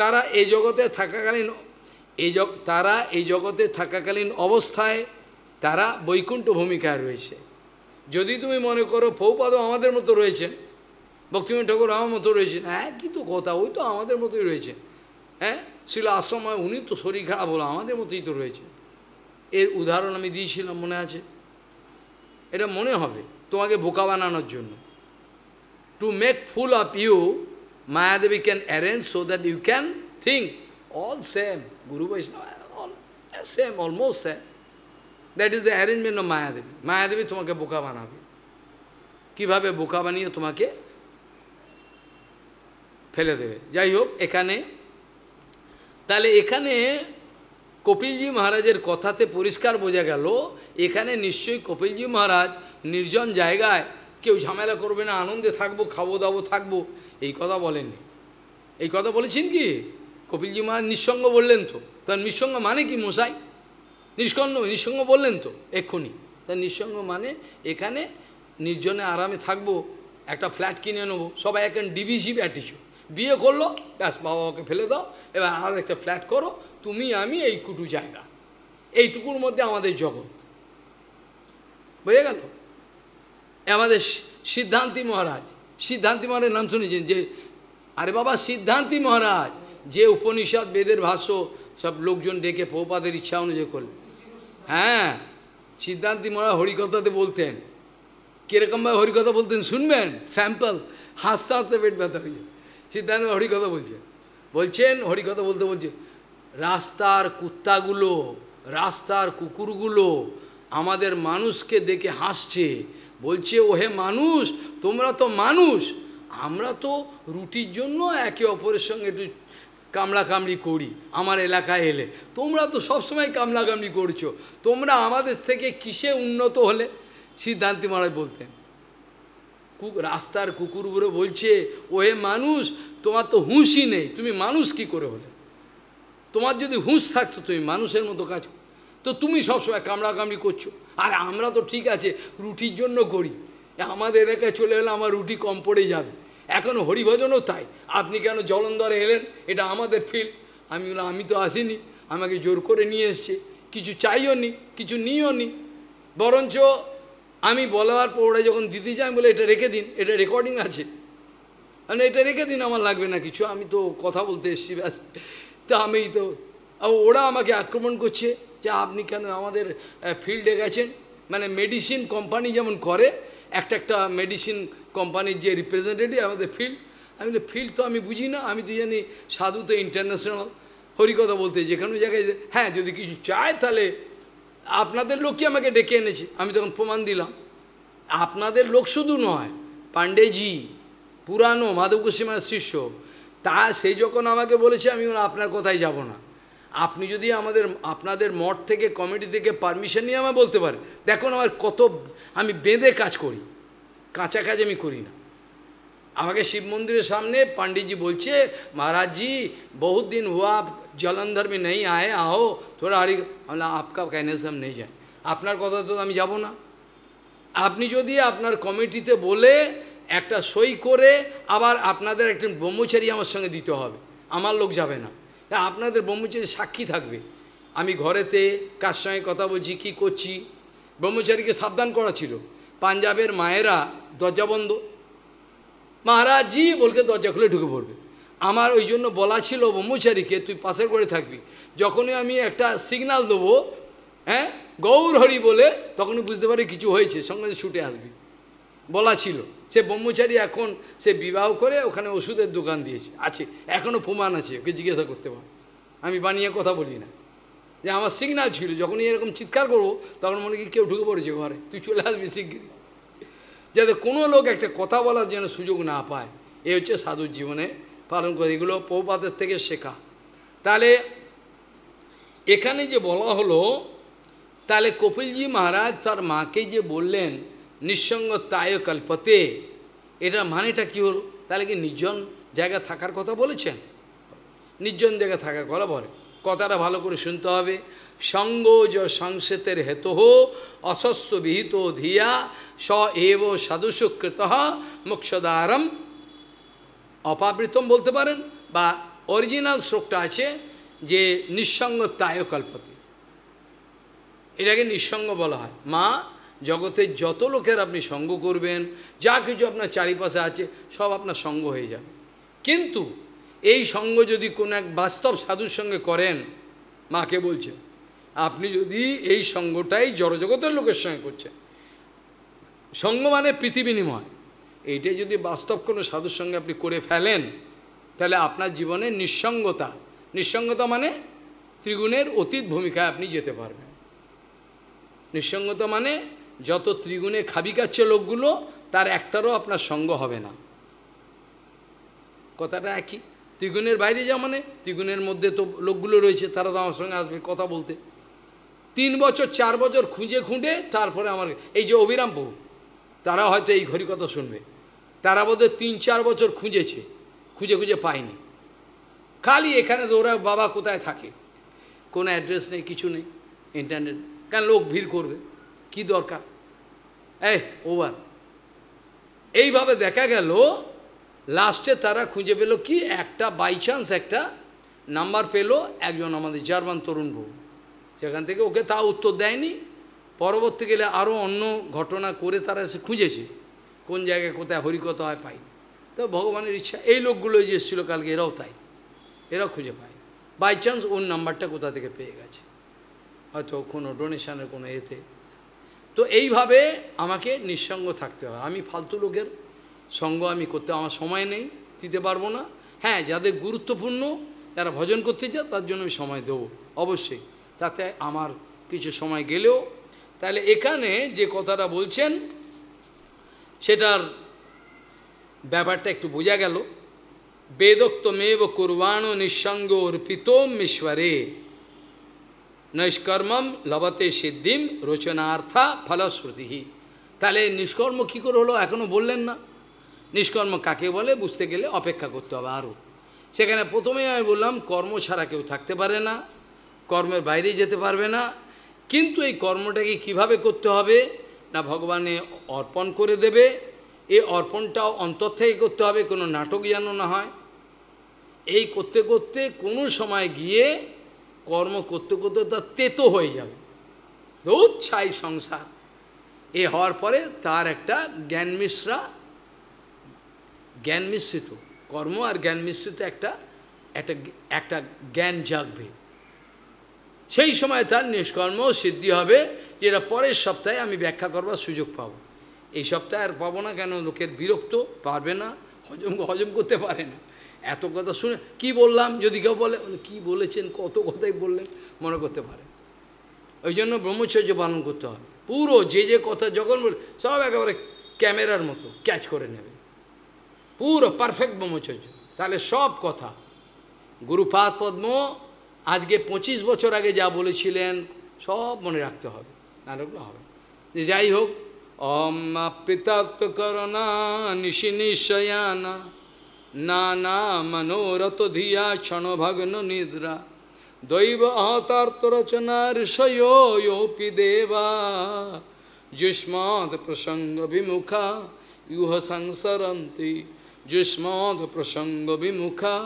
তারা এই জগতে থাকাকালীন এই তারা এই জগতে থাকাকালীন অবস্থায় তারা বৈকুণ্ঠ ভূমিকায় রয়েছে যদি তুমি মনে করো ফৌপাদও আমাদের মতো রয়েছেন ভক্তিম ঠাকুর আমার মতো রয়েছেন হ্যাঁ কিন্তু কথা ওই তো আমাদের মতোই রয়েছে হ্যাঁ শিল আশ্রময় উনি তো শরীর খারাপ হলো আমাদের মতোই তো রয়েছে এর উদাহরণ আমি দিয়েছিলাম মনে আছে এটা মনে হবে তোমাকে বোকা বানানোর জন্য to make fool of you Mayadevi can arrange so that you can think all same guru Vaishnava all same almost same. That is the arrangement of Mayadevi Mayadevi তোমাকে বোকা বানাবে কীভাবে বোকা বানিয়ে তোমাকে ফেলে দেবে যাই হোক এখানে তাহলে এখানে কপিলজি মহারাজের কথাতে পরিষ্কার বোঝা গেল এখানে নিশ্চয়ই কপিলজি মহারাজ নির্জন জায়গায় কেউ ঝামেলা করবে না আনন্দে থাকবো খাবো দাবো থাকবো এই কথা বলেননি এই কথা বলেছেন কি কপিলজি মহারাজ নিঃসঙ্গ বললেন তো তার নিঃসঙ্গ মানে কি মশাই নিষ্কণ্ড নিঃসঙ্গ বললেন তো এক্ষুনি তা নিঃসঙ্গ মানে এখানে নির্জনে আরামে থাকবো একটা ফ্ল্যাট কিনে নেবো সবাই একটা ডিভিসিভ অ্যাটিচিউড বিয়ে করলো ব্যাস বাবা ওকে ফেলে দাও এবার আর একটা ফ্ল্যাট করো তুমি আমি এই কুটু জায়গা এইটুকুর মধ্যে আমাদের জগৎ বুঝে গেল আমাদের সিদ্ধান্তি মহারাজ সিদ্ধান্তি মহারাজের নাম শুনেছেন যে আরে বাবা সিদ্ধান্তি মহারাজ যে উপনিষদ বেদের ভাষ্য সব লোকজন ডেকে পৌপাদের ইচ্ছা অনুযায়ী করলেন হ্যাঁ সিদ্ধান্তি মরা হরিকথাতে বলতেন কীরকমভাবে হরিকথা বলতেন শুনবেন স্যাম্পল হাসতে হাসতে পেট ব্যথা হয়েছে সিদ্ধান্ত হরিকথা বলছে বলছেন হরিকথা বলতে বলছে রাস্তার কুত্তাগুলো রাস্তার কুকুরগুলো আমাদের মানুষকে দেখে হাসছে বলছে ওহে মানুষ তোমরা তো মানুষ আমরা তো রুটির জন্য একে অপরের সঙ্গে একটু কামড়াকামড়ি করি আমার এলাকায় এলে তোমরা তো সবসময় কামড়াকামড়ি করছো তোমরা আমাদের থেকে কিসে উন্নত হলে সিদ্ধান্তি মহারাজ বলতেন রাস্তার কুকুরগুলো বলছে ওহে মানুষ তোমার তো হুঁশই নেই তুমি মানুষ কি করে হলে তোমার যদি হুঁশ থাকতো তুমি মানুষের মতো কাজ তো তুমি সবসময় কামড়াকামড়ি করছো আর আমরা তো ঠিক আছে রুটির জন্য করি আমাদের এলাকায় চলে এলে আমার রুটি কম পড়ে যাবে এখন হরিভজনও তাই আপনি কেন জলন্ধরে এলেন এটা আমাদের ফিল্ড আমি বললাম আমি তো আসিনি আমাকে জোর করে নিয়ে এসছে কিছু চাইও নি কিছু নিও নি বরঞ্চ আমি বলার পর ওরা যখন দিতে যাই বলে এটা রেখে দিন এটা রেকর্ডিং আছে মানে এটা রেখে দিন আমার লাগবে না কিছু আমি তো কথা বলতে এসছি ব্যাস তা আমি তো ওরা আমাকে আক্রমণ করছে যে আপনি কেন আমাদের ফিল্ডে গেছেন মানে মেডিসিন কোম্পানি যেমন করে একটা একটা মেডিসিন কোম্পানির যে রিপ্রেজেন্টেটিভ আমাদের ফিল্ড আমি ফিল্ড তো আমি বুঝি না আমি তো জানি সাধু তো ইন্টারন্যাশনাল হরিকথা বলতে যেখানে জায়গায় হ্যাঁ যদি কিছু চায় তাহলে আপনাদের লোককে আমাকে ডেকে এনেছে আমি তখন প্রমাণ দিলাম আপনাদের লোক শুধু নয় পাণ্ডেজি পুরানো মাধব গোস্বামীর শিষ্য তা সে যখন আমাকে বলেছে আমি আপনার কথায় যাব না আপনি যদি আমাদের আপনাদের মঠ থেকে কমিটি থেকে পারমিশন নিয়ে আমায় বলতে পারে দেখুন আমার কত আমি বেঁধে কাজ করি কাঁচা কাজ আমি করি না আমাকে শিব মন্দিরের সামনে পাণ্ডিতজি বলছে মহারাজজি বহুত দিন दिन हुआ आप जलंधर में नहीं आए आओ थोड़ा আমরা আপকা कहने से हम আপনার কথা তো আমি যাব না আপনি যদি আপনার কমিটিতে বলে একটা সই করে আবার আপনাদের একটা ব্রহ্মচারী আমার সঙ্গে দিতে হবে আমার লোক যাবে না হ্যাঁ আপনাদের ব্রহ্মচারী সাক্ষী থাকবে আমি ঘরেতে কার সঙ্গে কথা বলছি কী করছি ব্রহ্মচারীকে সাবধান করা ছিল পাঞ্জাবের মায়েরা দরজা বন্ধ জি বলকে দরজা খুলে ঢুকে পড়বে আমার ওই জন্য বলা ছিল ব্রহ্মচারীকে তুই পাশের করে থাকবি যখনই আমি একটা সিগনাল দেবো হ্যাঁ গৌর হরি বলে তখনই বুঝতে পারি কিছু হয়েছে সঙ্গে ছুটে আসবি বলা ছিল সে ব্রহ্মচারী এখন সে বিবাহ করে ওখানে ওষুধের দোকান দিয়েছে আছে এখনও প্রমাণ আছে ওকে জিজ্ঞাসা করতে পার আমি বানিয়ে কথা বলি না যে আমার সিগনাল ছিল যখনই এরকম চিৎকার করবো তখন মনে কি কেউ ঢুকে পড়েছে ঘরে তুই চলে আসবি শিগগিরি যাতে কোনো লোক একটা কথা বলার যেন সুযোগ না পায় এ হচ্ছে সাধুর জীবনে পালন করে এগুলো পৌপাতের থেকে শেখা তাহলে এখানে যে বলা হলো তাহলে কপিলজি মহারাজ তার মাকে যে বললেন নিঃসঙ্গ তায় কল্পতে এটা মানেটা কী হলো তাহলে কি নির্জন জায়গা থাকার কথা বলেছেন নির্জন জায়গা থাকার কথা বলে কথাটা ভালো করে শুনতে হবে সঙ্গ য সংসেতের হেতু অশস্য বিহিত ধিয়া স এব সদস্যকৃত মোক্ষদারম অপাবৃতম বলতে পারেন বা অরিজিনাল শ্লোকটা আছে যে নিঃসঙ্গ তায় কল্পতে এটাকে নিঃসঙ্গ বলা হয় মা জগতের যত লোকের আপনি সঙ্গ করবেন যা কিছু আপনার চারিপাশে আছে সব আপনার সঙ্গ হয়ে যাবে কিন্তু এই সঙ্গ যদি কোনো এক বাস্তব সাধুর সঙ্গে করেন মাকে বলছে আপনি যদি এই সঙ্গটাই জড়জগতের লোকের সঙ্গে করছেন সঙ্গ মানে পৃথিবী নিময় এইটাই যদি বাস্তব কোনো সাধুর সঙ্গে আপনি করে ফেলেন তাহলে আপনার জীবনে নিঃসঙ্গতা নিঃসঙ্গতা মানে ত্রিগুণের অতীত ভূমিকায় আপনি যেতে পারবেন নিঃসঙ্গতা মানে যত ত্রিগুণে খাবি কাচ্ছে লোকগুলো তার একটারও আপনার সঙ্গ হবে না কথাটা একই ত্রিগুণের বাইরে যা মানে ত্রিগুণের মধ্যে তো লোকগুলো রয়েছে তারা তো আমার সঙ্গে আসবে কথা বলতে তিন বছর চার বছর খুঁজে খুঁজে তারপরে আমার এই যে অবিরাম বহু তারা হয়তো এই ঘড়ি কথা শুনবে তারা বোধহয় তিন চার বছর খুঁজেছে খুঁজে খুঁজে পায়নি খালি এখানে দৌড়া বাবা কোথায় থাকে কোনো অ্যাড্রেস নেই কিছু নেই ইন্টারনেট কেন লোক ভিড় করবে কি দরকার এই ওভার এইভাবে দেখা গেল লাস্টে তারা খুঁজে পেল কি একটা বাই চান্স একটা নাম্বার পেল একজন আমাদের জার্মান তরুণ বউ সেখান থেকে ওকে তা উত্তর দেয়নি পরবর্তীকালে আরও অন্য ঘটনা করে তারা এসে খুঁজেছে কোন জায়গায় কোথায় হরিকতা হয় পাই তো ভগবানের ইচ্ছা এই লোকগুলো যে এসেছিল কালকে এরাও তাই এরাও খুঁজে পায় বাই চান্স ওর নাম্বারটা কোথা থেকে পেয়ে গেছে হয়তো কোনো ডোনেশনের কোনো এতে তো এইভাবে আমাকে নিঃসঙ্গ থাকতে হবে আমি ফালতু লোকের সঙ্গ আমি করতে আমার সময় নেই দিতে পারবো না হ্যাঁ যাদের গুরুত্বপূর্ণ যারা ভজন করতে চায় তার জন্য আমি সময় দেবো অবশ্যই তাতে আমার কিছু সময় গেলেও তাহলে এখানে যে কথাটা বলছেন সেটার ব্যাপারটা একটু বোঝা গেল বেদোক্তমেব কুরবাণ নিঃসঙ্গ অর্পিত ঈশ্বরে নৈষ্কর্মম লবতে সিদ্ধিম রচনার্থা ফলশ্রুতি তাহলে নিষ্কর্ম কী করে হলো এখনও বললেন না নিষ্কর্ম কাকে বলে বুঝতে গেলে অপেক্ষা করতে হবে আরও সেখানে প্রথমেই আমি বললাম কর্ম ছাড়া কেউ থাকতে পারে না কর্মের বাইরে যেতে পারবে না কিন্তু এই কর্মটাকে কিভাবে করতে হবে না ভগবানে অর্পণ করে দেবে এই অর্পণটাও অন্তর থেকে করতে হবে কোনো নাটক যেন না হয় এই করতে করতে কোনো সময় গিয়ে কর্ম করতে করতে তার তেতো হয়ে যাবে দৌচ্ছাই সংসার এ হওয়ার পরে তার একটা জ্ঞান মিশ্রা জ্ঞান মিশ্রিত কর্ম আর জ্ঞান মিশ্রিত একটা একটা একটা জ্ঞান জাগবে সেই সময় তার নিষ্কর্ম সিদ্ধি হবে যেটা পরের সপ্তাহে আমি ব্যাখ্যা করবার সুযোগ পাব এই সপ্তাহে আর পাবো না কেন লোকের বিরক্ত পারবে না হজম হজম করতে পারে না এত কথা শুনে কি বললাম যদি কেউ বলে কি বলেছেন কত কথাই বললেন মনে করতে পারে ওই জন্য ব্রহ্মচর্য পালন করতে হবে পুরো যে যে কথা যখন বলে সব একেবারে ক্যামেরার মতো ক্যাচ করে নেবে পুরো পারফেক্ট ব্রহ্মচর্য তাহলে সব কথা গুরুপাদ পদ্ম আজকে ২৫ বছর আগে যা বলেছিলেন সব মনে রাখতে হবে না রাখলে হবে যে যাই হোক অম্মা পৃথক করোনা নিশি নিশয়ানা নানা মনোরথ ধিয়া ছন ভগ্ন নিদ্রা দৈব অহতার্ত রচনা ঋষয়োপি দেবা যুষ্মদ প্রসঙ্গ বিমুখা ইহ সংসরন্তি যুষ্মদ প্রসঙ্গ বিমুখা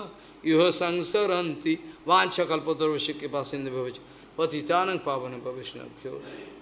ইহ সংসরন্তি বাঞ্ছকল্পতর্বশিক্ষে পাসিন্দে ভবিষ্যৎ পতিতানং পাবন ভবিষ্ণভ্যো